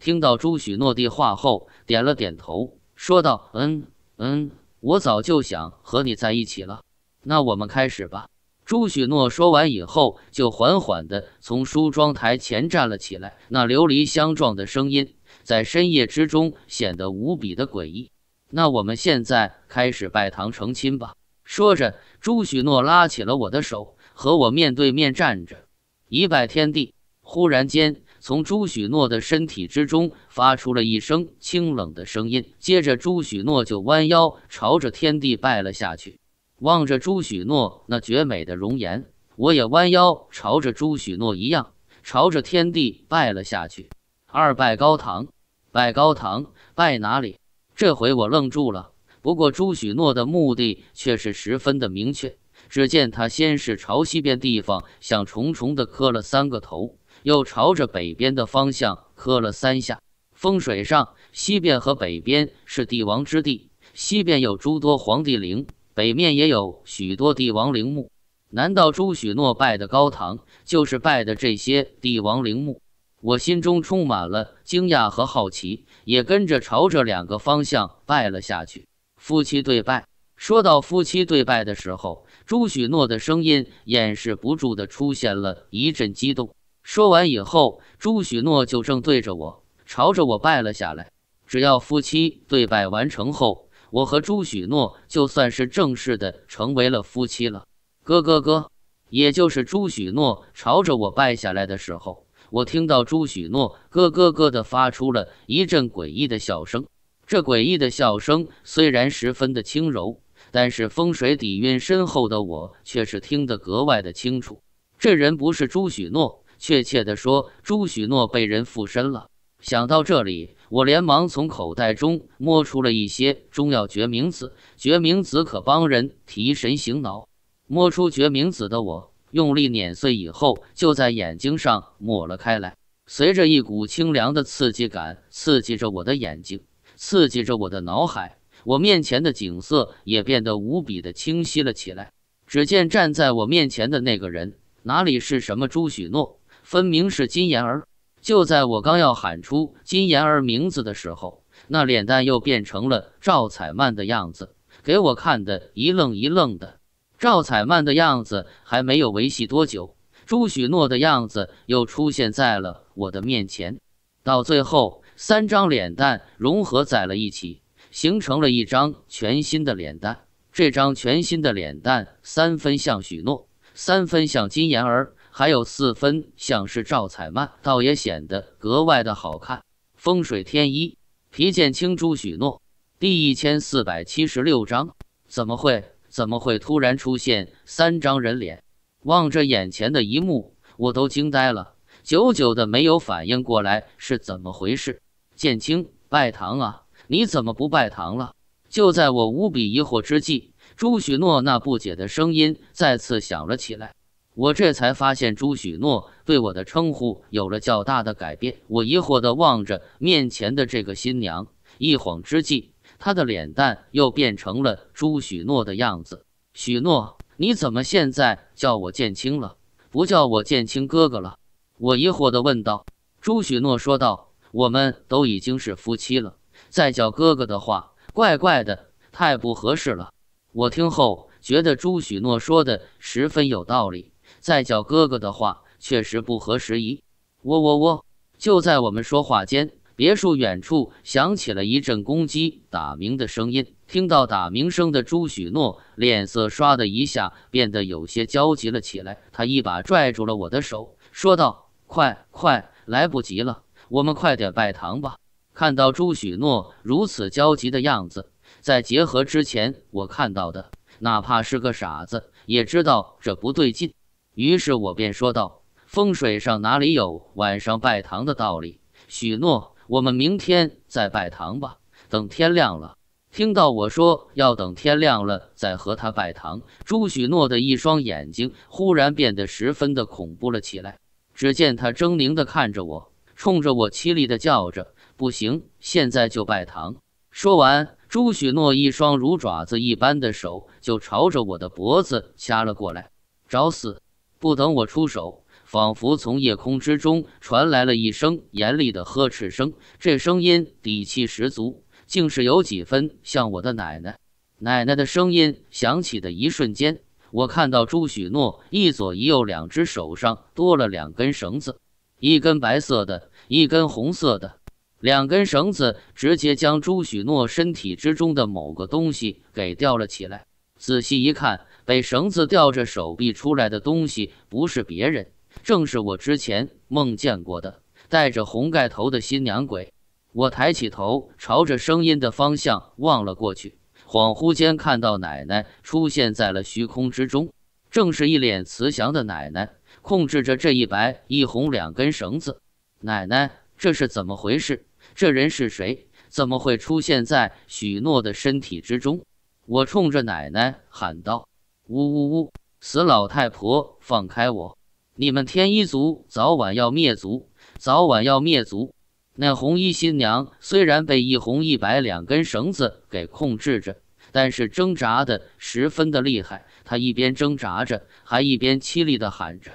听到朱许诺的话后，点了点头，说道：“嗯嗯，我早就想和你在一起了。那我们开始吧。”朱许诺说完以后，就缓缓地从梳妆台前站了起来。那琉璃相撞的声音在深夜之中显得无比的诡异。那我们现在开始拜堂成亲吧。说着，朱许诺拉起了我的手，和我面对面站着，一拜天地。忽然间，从朱许诺的身体之中发出了一声清冷的声音，接着朱许诺就弯腰朝着天地拜了下去。望着朱许诺那绝美的容颜，我也弯腰朝着朱许诺一样，朝着天地拜了下去。二拜高堂，拜高堂，拜哪里？这回我愣住了。不过朱许诺的目的却是十分的明确。只见他先是朝西边地方向重重的磕了三个头。又朝着北边的方向磕了三下。风水上，西边和北边是帝王之地，西边有诸多皇帝陵，北面也有许多帝王陵墓。难道朱许诺拜的高堂就是拜的这些帝王陵墓？我心中充满了惊讶和好奇，也跟着朝着两个方向拜了下去。夫妻对拜，说到夫妻对拜的时候，朱许诺的声音掩饰不住的出现了一阵激动。说完以后，朱许诺就正对着我，朝着我拜了下来。只要夫妻对拜完成后，我和朱许诺就算是正式的成为了夫妻了。咯咯咯！也就是朱许诺朝着我拜下来的时候，我听到朱许诺咯咯咯的发出了一阵诡异的笑声。这诡异的笑声虽然十分的轻柔，但是风水底蕴深厚的我却是听得格外的清楚。这人不是朱许诺。确切的说，朱许诺被人附身了。想到这里，我连忙从口袋中摸出了一些中药决明子，决明子可帮人提神醒脑。摸出决明子的我，用力碾碎以后，就在眼睛上抹了开来。随着一股清凉的刺激感刺激着我的眼睛，刺激着我的脑海，我面前的景色也变得无比的清晰了起来。只见站在我面前的那个人，哪里是什么朱许诺？分明是金妍儿，就在我刚要喊出金妍儿名字的时候，那脸蛋又变成了赵彩曼的样子，给我看的一愣一愣的。赵彩曼的样子还没有维系多久，朱许诺的样子又出现在了我的面前，到最后，三张脸蛋融合在了一起，形成了一张全新的脸蛋。这张全新的脸蛋，三分像许诺，三分像金妍儿。还有四分像是赵彩曼，倒也显得格外的好看。风水天一，皮剑青、朱许诺，第一千四百七十六章，怎么会？怎么会突然出现三张人脸？望着眼前的一幕，我都惊呆了，久久的没有反应过来是怎么回事。剑青，拜堂啊？你怎么不拜堂了？就在我无比疑惑之际，朱许诺那不解的声音再次响了起来。我这才发现朱许诺对我的称呼有了较大的改变。我疑惑地望着面前的这个新娘，一晃之际，她的脸蛋又变成了朱许诺的样子。许诺，你怎么现在叫我剑清了？不叫我剑清哥哥了？我疑惑地问道。朱许诺说道：“我们都已经是夫妻了，再叫哥哥的话，怪怪的，太不合适了。”我听后觉得朱许诺说的十分有道理。再叫哥哥的话确实不合时宜。喔喔喔！就在我们说话间，别墅远处响起了一阵公鸡打鸣的声音。听到打鸣声的朱许诺脸色唰的一下变得有些焦急了起来，他一把拽住了我的手，说道：“快快，来不及了，我们快点拜堂吧！”看到朱许诺如此焦急的样子，在结合之前我看到的，哪怕是个傻子也知道这不对劲。于是我便说道：“风水上哪里有晚上拜堂的道理？”许诺，我们明天再拜堂吧，等天亮了。听到我说要等天亮了再和他拜堂，朱许诺的一双眼睛忽然变得十分的恐怖了起来。只见他狰狞的看着我，冲着我凄厉的叫着：“不行，现在就拜堂！”说完，朱许诺一双如爪子一般的手就朝着我的脖子掐了过来，找死！不等我出手，仿佛从夜空之中传来了一声严厉的呵斥声。这声音底气十足，竟是有几分像我的奶奶。奶奶的声音响起的一瞬间，我看到朱许诺一左一右两只手上多了两根绳子，一根白色的，一根红色的。两根绳子直接将朱许诺身体之中的某个东西给吊了起来。仔细一看。被绳子吊着手臂出来的东西不是别人，正是我之前梦见过的戴着红盖头的新娘鬼。我抬起头，朝着声音的方向望了过去，恍惚间看到奶奶出现在了虚空之中，正是一脸慈祥的奶奶控制着这一白一红两根绳子。奶奶，这是怎么回事？这人是谁？怎么会出现在许诺的身体之中？我冲着奶奶喊道。呜呜呜！死老太婆，放开我！你们天一族早晚要灭族，早晚要灭族！那红衣新娘虽然被一红一白两根绳子给控制着，但是挣扎的十分的厉害。她一边挣扎着，还一边凄厉的喊着。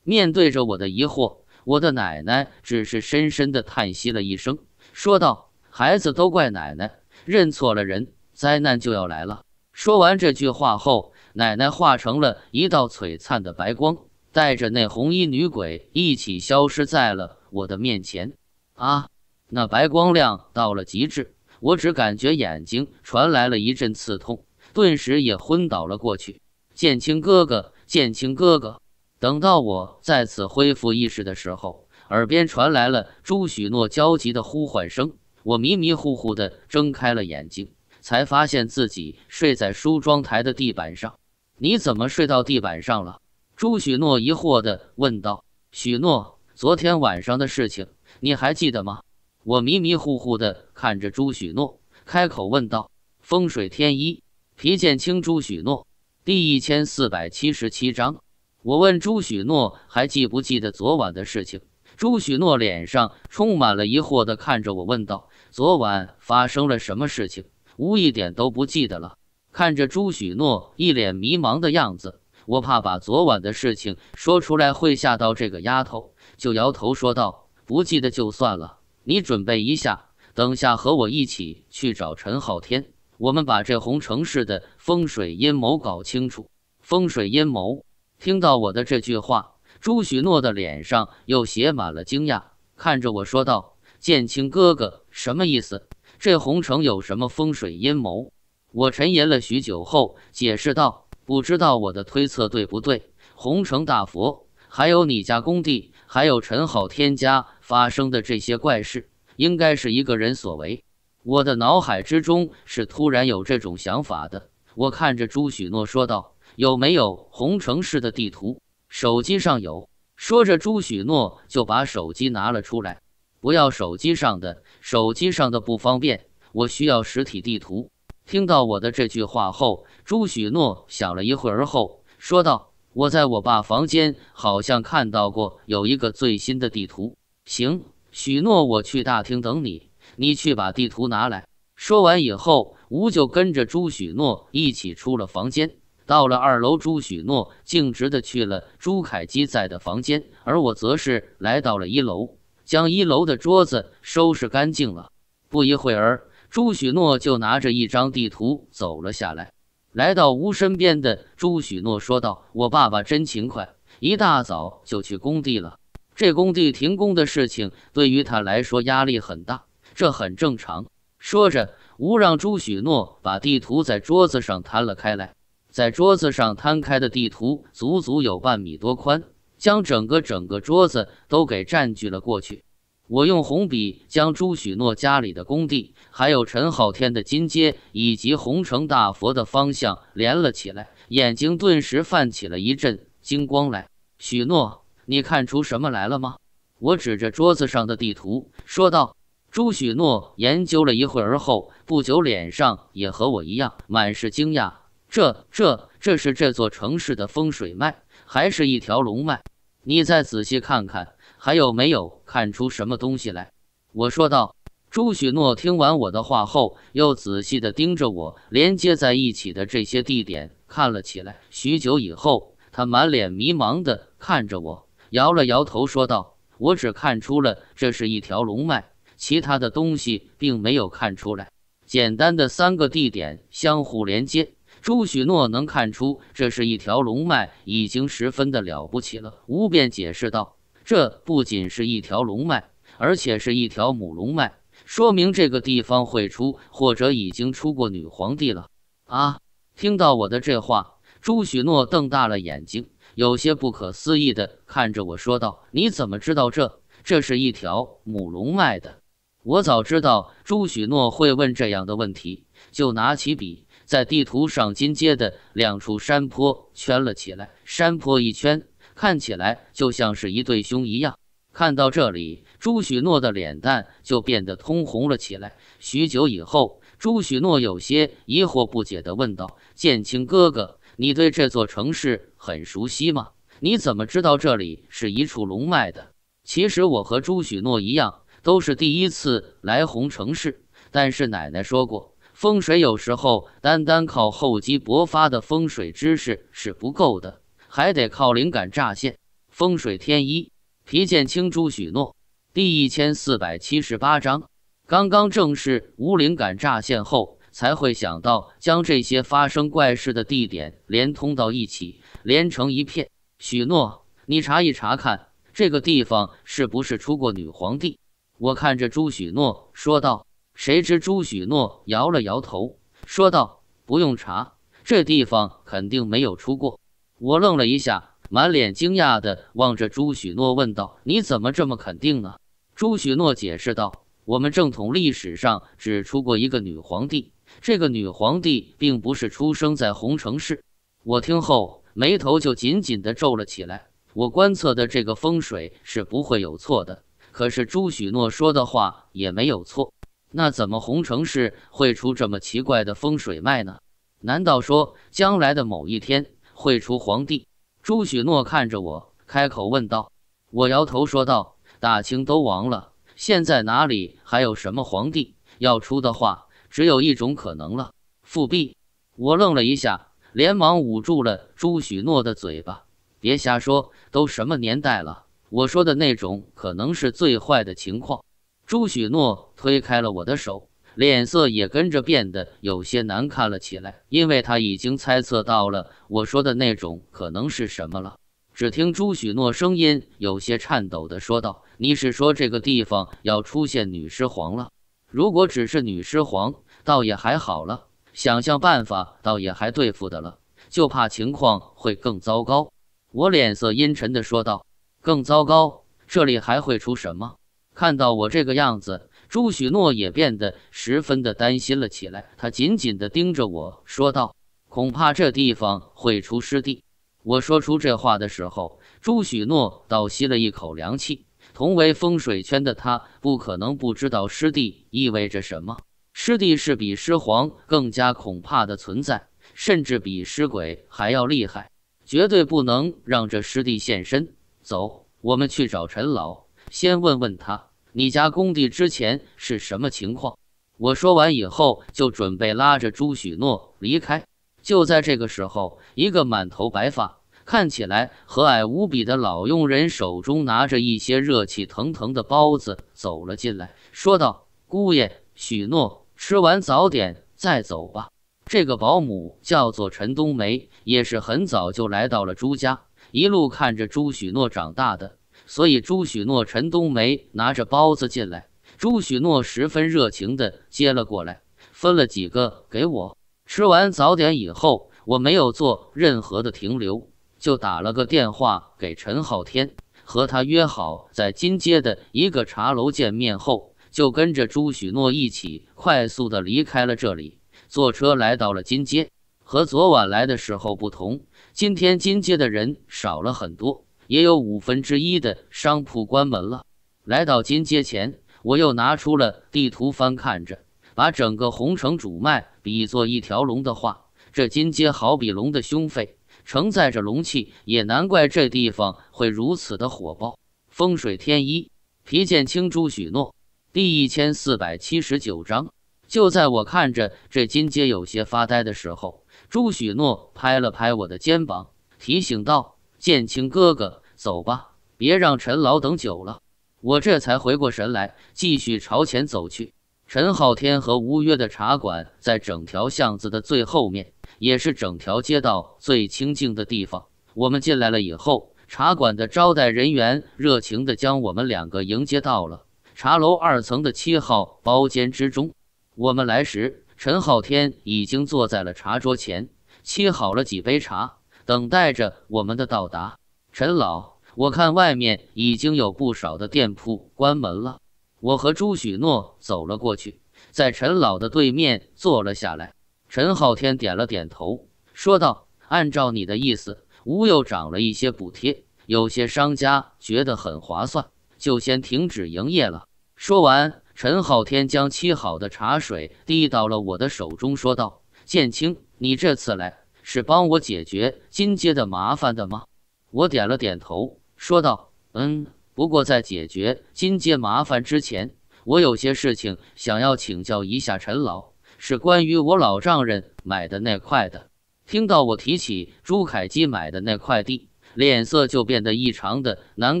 面对着我的疑惑，我的奶奶只是深深的叹息了一声，说道：“孩子，都怪奶奶认错了人，灾难就要来了。”说完这句话后。奶奶化成了一道璀璨的白光，带着那红衣女鬼一起消失在了我的面前。啊！那白光亮到了极致，我只感觉眼睛传来了一阵刺痛，顿时也昏倒了过去。剑青哥哥，剑青哥哥！等到我再次恢复意识的时候，耳边传来了朱许诺焦急的呼唤声。我迷迷糊糊地睁开了眼睛。才发现自己睡在梳妆台的地板上，你怎么睡到地板上了？朱许诺疑惑的问道。许诺，昨天晚上的事情你还记得吗？我迷迷糊糊的看着朱许诺，开口问道。风水天一，皮剑清，朱许诺，第一千四百七十七章，我问朱许诺还记不记得昨晚的事情？朱许诺脸上充满了疑惑的看着我，问道：昨晚发生了什么事情？吴一点都不记得了。看着朱许诺一脸迷茫的样子，我怕把昨晚的事情说出来会吓到这个丫头，就摇头说道：“不记得就算了。你准备一下，等下和我一起去找陈浩天，我们把这红城市的风水阴谋搞清楚。”风水阴谋。听到我的这句话，朱许诺的脸上又写满了惊讶，看着我说道：“剑清哥哥，什么意思？”这红城有什么风水阴谋？我沉吟了许久后解释道：“不知道我的推测对不对。红城大佛，还有你家工地，还有陈好天家发生的这些怪事，应该是一个人所为。”我的脑海之中是突然有这种想法的。我看着朱许诺说道：“有没有红城市的地图？手机上有。”说着，朱许诺就把手机拿了出来。不要手机上的，手机上的不方便。我需要实体地图。听到我的这句话后，朱许诺想了一会儿后说道：“我在我爸房间好像看到过有一个最新的地图。”行，许诺，我去大厅等你，你去把地图拿来。说完以后，吴就跟着朱许诺一起出了房间，到了二楼，朱许诺径直的去了朱凯基在的房间，而我则是来到了一楼。将一楼的桌子收拾干净了，不一会儿，朱许诺就拿着一张地图走了下来。来到吴身边的朱许诺说道：“我爸爸真勤快，一大早就去工地了。这工地停工的事情对于他来说压力很大，这很正常。”说着，吴让朱许诺把地图在桌子上摊了开来，在桌子上摊开的地图足足有半米多宽。将整个整个桌子都给占据了过去。我用红笔将朱许诺家里的工地，还有陈浩天的金街以及红城大佛的方向连了起来，眼睛顿时泛起了一阵金光来。许诺，你看出什么来了吗？我指着桌子上的地图说道。朱许诺研究了一会儿后，不久脸上也和我一样满是惊讶。这这这是这座城市的风水脉，还是一条龙脉？你再仔细看看，还有没有看出什么东西来？我说道。朱许诺听完我的话后，又仔细地盯着我连接在一起的这些地点看了起来。许久以后，他满脸迷茫地看着我，摇了摇头说道：“我只看出了这是一条龙脉，其他的东西并没有看出来。简单的三个地点相互连接。”朱许诺能看出这是一条龙脉，已经十分的了不起了。吴便解释道：“这不仅是一条龙脉，而且是一条母龙脉，说明这个地方会出或者已经出过女皇帝了。”啊！听到我的这话，朱许诺瞪大了眼睛，有些不可思议的看着我说道：“你怎么知道这这是一条母龙脉的？”我早知道朱许诺会问这样的问题，就拿起笔。在地图上金街的两处山坡圈了起来，山坡一圈看起来就像是一对胸一样。看到这里，朱许诺的脸蛋就变得通红了起来。许久以后，朱许诺有些疑惑不解地问道：“剑清哥哥，你对这座城市很熟悉吗？你怎么知道这里是一处龙脉的？”其实我和朱许诺一样，都是第一次来红城市，但是奶奶说过。风水有时候单单靠厚积薄发的风水知识是不够的，还得靠灵感乍现。风水天一，皮剑青珠许诺，第一千四百七十八章。刚刚正是无灵感乍现后，才会想到将这些发生怪事的地点连通到一起，连成一片。许诺，你查一查看，这个地方是不是出过女皇帝？我看着朱许诺说道。谁知朱许诺摇了摇头，说道：“不用查，这地方肯定没有出过。”我愣了一下，满脸惊讶地望着朱许诺，问道：“你怎么这么肯定呢？”朱许诺解释道：“我们正统历史上只出过一个女皇帝，这个女皇帝并不是出生在洪城市。”我听后，眉头就紧紧地皱了起来。我观测的这个风水是不会有错的，可是朱许诺说的话也没有错。那怎么红城市会出这么奇怪的风水脉呢？难道说将来的某一天会出皇帝？朱许诺看着我，开口问道。我摇头说道：“大清都亡了，现在哪里还有什么皇帝？要出的话，只有一种可能了——复辟。”我愣了一下，连忙捂住了朱许诺的嘴巴：“别瞎说，都什么年代了？我说的那种可能是最坏的情况。”朱许诺推开了我的手，脸色也跟着变得有些难看了起来，因为他已经猜测到了我说的那种可能是什么了。只听朱许诺声音有些颤抖的说道：“你是说这个地方要出现女尸皇了？如果只是女尸皇，倒也还好了，想想办法，倒也还对付的了。就怕情况会更糟糕。”我脸色阴沉的说道：“更糟糕，这里还会出什么？”看到我这个样子，朱许诺也变得十分的担心了起来。他紧紧地盯着我说道：“恐怕这地方会出师弟。”我说出这话的时候，朱许诺倒吸了一口凉气。同为风水圈的他，不可能不知道师弟意味着什么。师弟是比尸皇更加恐怕的存在，甚至比尸鬼还要厉害，绝对不能让这师弟现身。走，我们去找陈老，先问问他。你家工地之前是什么情况？我说完以后，就准备拉着朱许诺离开。就在这个时候，一个满头白发、看起来和蔼无比的老佣人，手中拿着一些热气腾腾的包子走了进来，说道：“姑爷，许诺，吃完早点再走吧。”这个保姆叫做陈冬梅，也是很早就来到了朱家，一路看着朱许诺长大的。所以，朱许诺、陈冬梅拿着包子进来，朱许诺十分热情的接了过来，分了几个给我。吃完早点以后，我没有做任何的停留，就打了个电话给陈浩天，和他约好在金街的一个茶楼见面后，就跟着朱许诺一起快速的离开了这里，坐车来到了金街。和昨晚来的时候不同，今天金街的人少了很多。也有五分之一的商铺关门了。来到金街前，我又拿出了地图翻看着。把整个红城主脉比作一条龙的话，这金街好比龙的胸肺，承载着龙气，也难怪这地方会如此的火爆。风水天一，皮剑青珠许诺第一千四百七十九章。就在我看着这金街有些发呆的时候，朱许诺拍了拍我的肩膀，提醒道。剑清哥哥，走吧，别让陈老等久了。我这才回过神来，继续朝前走去。陈浩天和吴越的茶馆在整条巷子的最后面，也是整条街道最清静的地方。我们进来了以后，茶馆的招待人员热情地将我们两个迎接到了茶楼二层的七号包间之中。我们来时，陈浩天已经坐在了茶桌前，沏好了几杯茶。等待着我们的到达，陈老，我看外面已经有不少的店铺关门了。我和朱许诺走了过去，在陈老的对面坐了下来。陈浩天点了点头，说道：“按照你的意思，吴又涨了一些补贴，有些商家觉得很划算，就先停止营业了。”说完，陈浩天将沏好的茶水递到了我的手中，说道：“剑清，你这次来。”是帮我解决金街的麻烦的吗？我点了点头，说道：“嗯，不过在解决金街麻烦之前，我有些事情想要请教一下陈老，是关于我老丈人买的那块的。”听到我提起朱凯基买的那块地，脸色就变得异常的难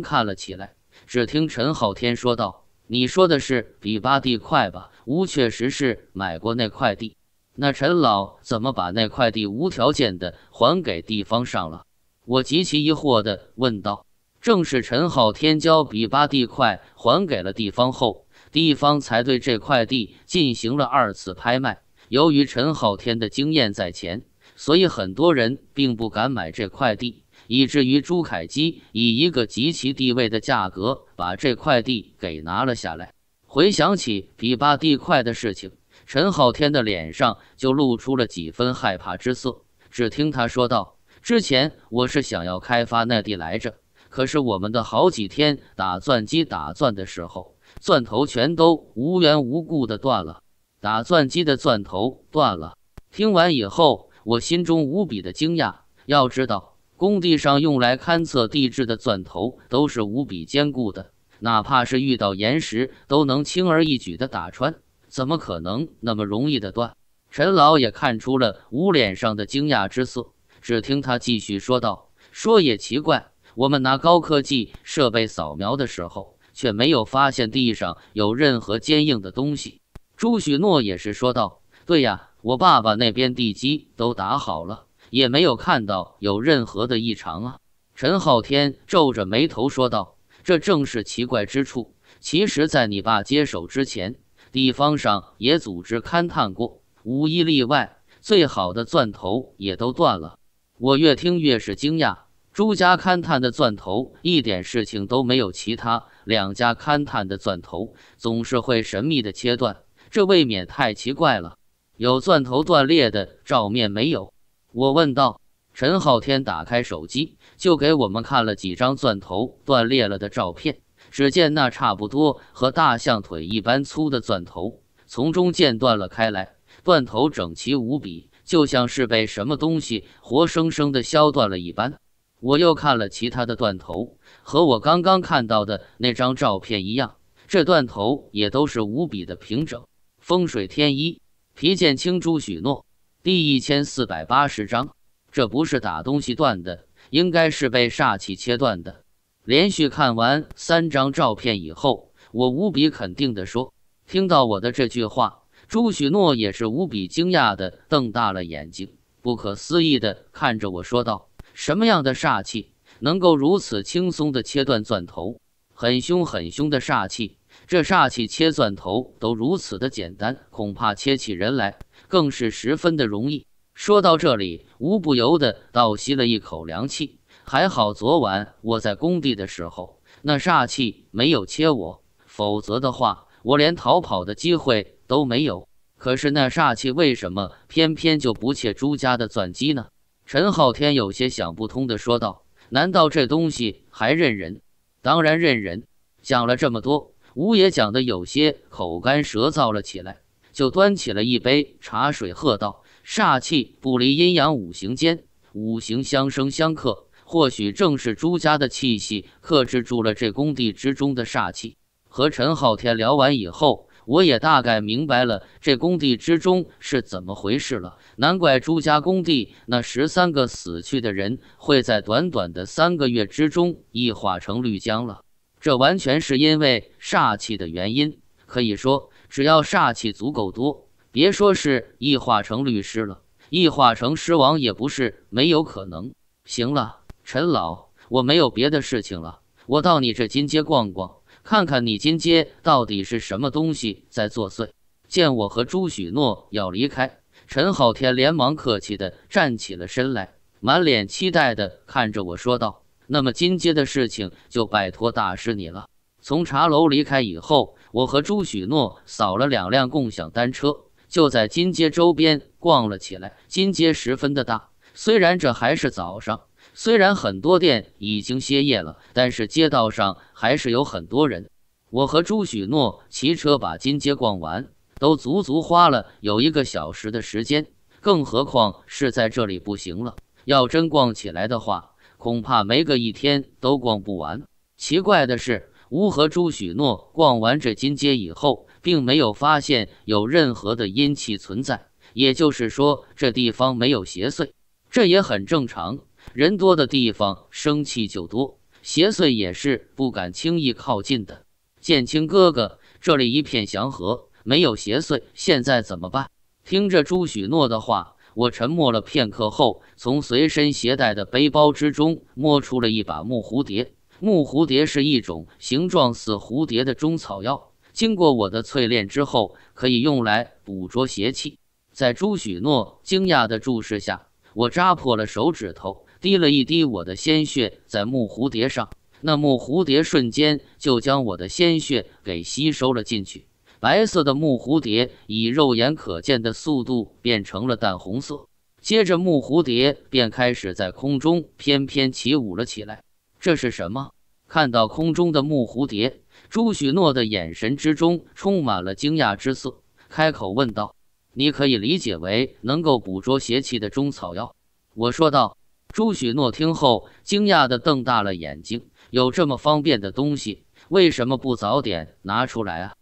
看了起来。只听陈浩天说道：“你说的是比巴地块吧？吴确实是买过那块地。”那陈老怎么把那块地无条件的还给地方上了？我极其疑惑的问道。正是陈浩天将比巴地块还给了地方后，地方才对这块地进行了二次拍卖。由于陈浩天的经验在前，所以很多人并不敢买这块地，以至于朱凯基以一个极其低位的价格把这块地给拿了下来。回想起比巴地块的事情。陈浩天的脸上就露出了几分害怕之色，只听他说道：“之前我是想要开发那地来着，可是我们的好几天打钻机打钻的时候，钻头全都无缘无故的断了。打钻机的钻头断了。”听完以后，我心中无比的惊讶。要知道，工地上用来勘测地质的钻头都是无比坚固的，哪怕是遇到岩石，都能轻而易举的打穿。怎么可能那么容易的断？陈老也看出了吴脸上的惊讶之色，只听他继续说道：“说也奇怪，我们拿高科技设备扫描的时候，却没有发现地上有任何坚硬的东西。”朱许诺也是说道：“对呀，我爸爸那边地基都打好了，也没有看到有任何的异常啊。”陈浩天皱着眉头说道：“这正是奇怪之处。其实，在你爸接手之前。”地方上也组织勘探过，无一例外，最好的钻头也都断了。我越听越是惊讶，朱家勘探的钻头一点事情都没有，其他两家勘探的钻头总是会神秘的切断，这未免太奇怪了。有钻头断裂的照片没有？我问道。陈浩天打开手机，就给我们看了几张钻头断裂了的照片。只见那差不多和大象腿一般粗的钻头从中间断了开来，断头整齐无比，就像是被什么东西活生生的削断了一般。我又看了其他的断头，和我刚刚看到的那张照片一样，这断头也都是无比的平整。风水天一，皮剑青珠许诺，第一千四百八十章，这不是打东西断的，应该是被煞气切断的。连续看完三张照片以后，我无比肯定地说：“听到我的这句话，朱许诺也是无比惊讶的，瞪大了眼睛，不可思议地看着我说道：什么样的煞气能够如此轻松地切断钻头？很凶很凶的煞气，这煞气切钻头都如此的简单，恐怕切起人来更是十分的容易。”说到这里，无不由得倒吸了一口凉气。还好昨晚我在工地的时候，那煞气没有切我，否则的话我连逃跑的机会都没有。可是那煞气为什么偏偏就不切朱家的钻机呢？陈浩天有些想不通的说道：“难道这东西还认人？当然认人。”讲了这么多，吴也讲得有些口干舌燥了起来，就端起了一杯茶水喝道：“煞气不离阴阳五行间，五行相生相克。”或许正是朱家的气息克制住了这工地之中的煞气。和陈浩天聊完以后，我也大概明白了这工地之中是怎么回事了。难怪朱家工地那十三个死去的人会在短短的三个月之中异化成绿浆了。这完全是因为煞气的原因。可以说，只要煞气足够多，别说是异化成律师了，异化成尸王也不是没有可能。行了。陈老，我没有别的事情了，我到你这金街逛逛，看看你金街到底是什么东西在作祟。见我和朱许诺要离开，陈浩天连忙客气的站起了身来，满脸期待的看着我说道：“那么金街的事情就拜托大师你了。”从茶楼离开以后，我和朱许诺扫了两辆共享单车，就在金街周边逛了起来。金街十分的大，虽然这还是早上。虽然很多店已经歇业了，但是街道上还是有很多人。我和朱许诺骑车把金街逛完，都足足花了有一个小时的时间。更何况是在这里不行了，要真逛起来的话，恐怕没个一天都逛不完。奇怪的是，吴和朱许诺逛完这金街以后，并没有发现有任何的阴气存在，也就是说，这地方没有邪祟，这也很正常。人多的地方生气就多，邪祟也是不敢轻易靠近的。剑清哥哥，这里一片祥和，没有邪祟，现在怎么办？听着朱许诺的话，我沉默了片刻后，从随身携带的背包之中摸出了一把木蝴蝶。木蝴蝶是一种形状似蝴蝶的中草药，经过我的淬炼之后，可以用来捕捉邪气。在朱许诺惊讶的注视下，我扎破了手指头。滴了一滴我的鲜血在木蝴蝶上，那木蝴蝶瞬间就将我的鲜血给吸收了进去。白色的木蝴蝶以肉眼可见的速度变成了淡红色，接着木蝴蝶便开始在空中翩翩起舞了起来。这是什么？看到空中的木蝴蝶，朱许诺的眼神之中充满了惊讶之色，开口问道：“你可以理解为能够捕捉邪气的中草药。”我说道。朱许诺听后惊讶地瞪大了眼睛，有这么方便的东西，为什么不早点拿出来啊？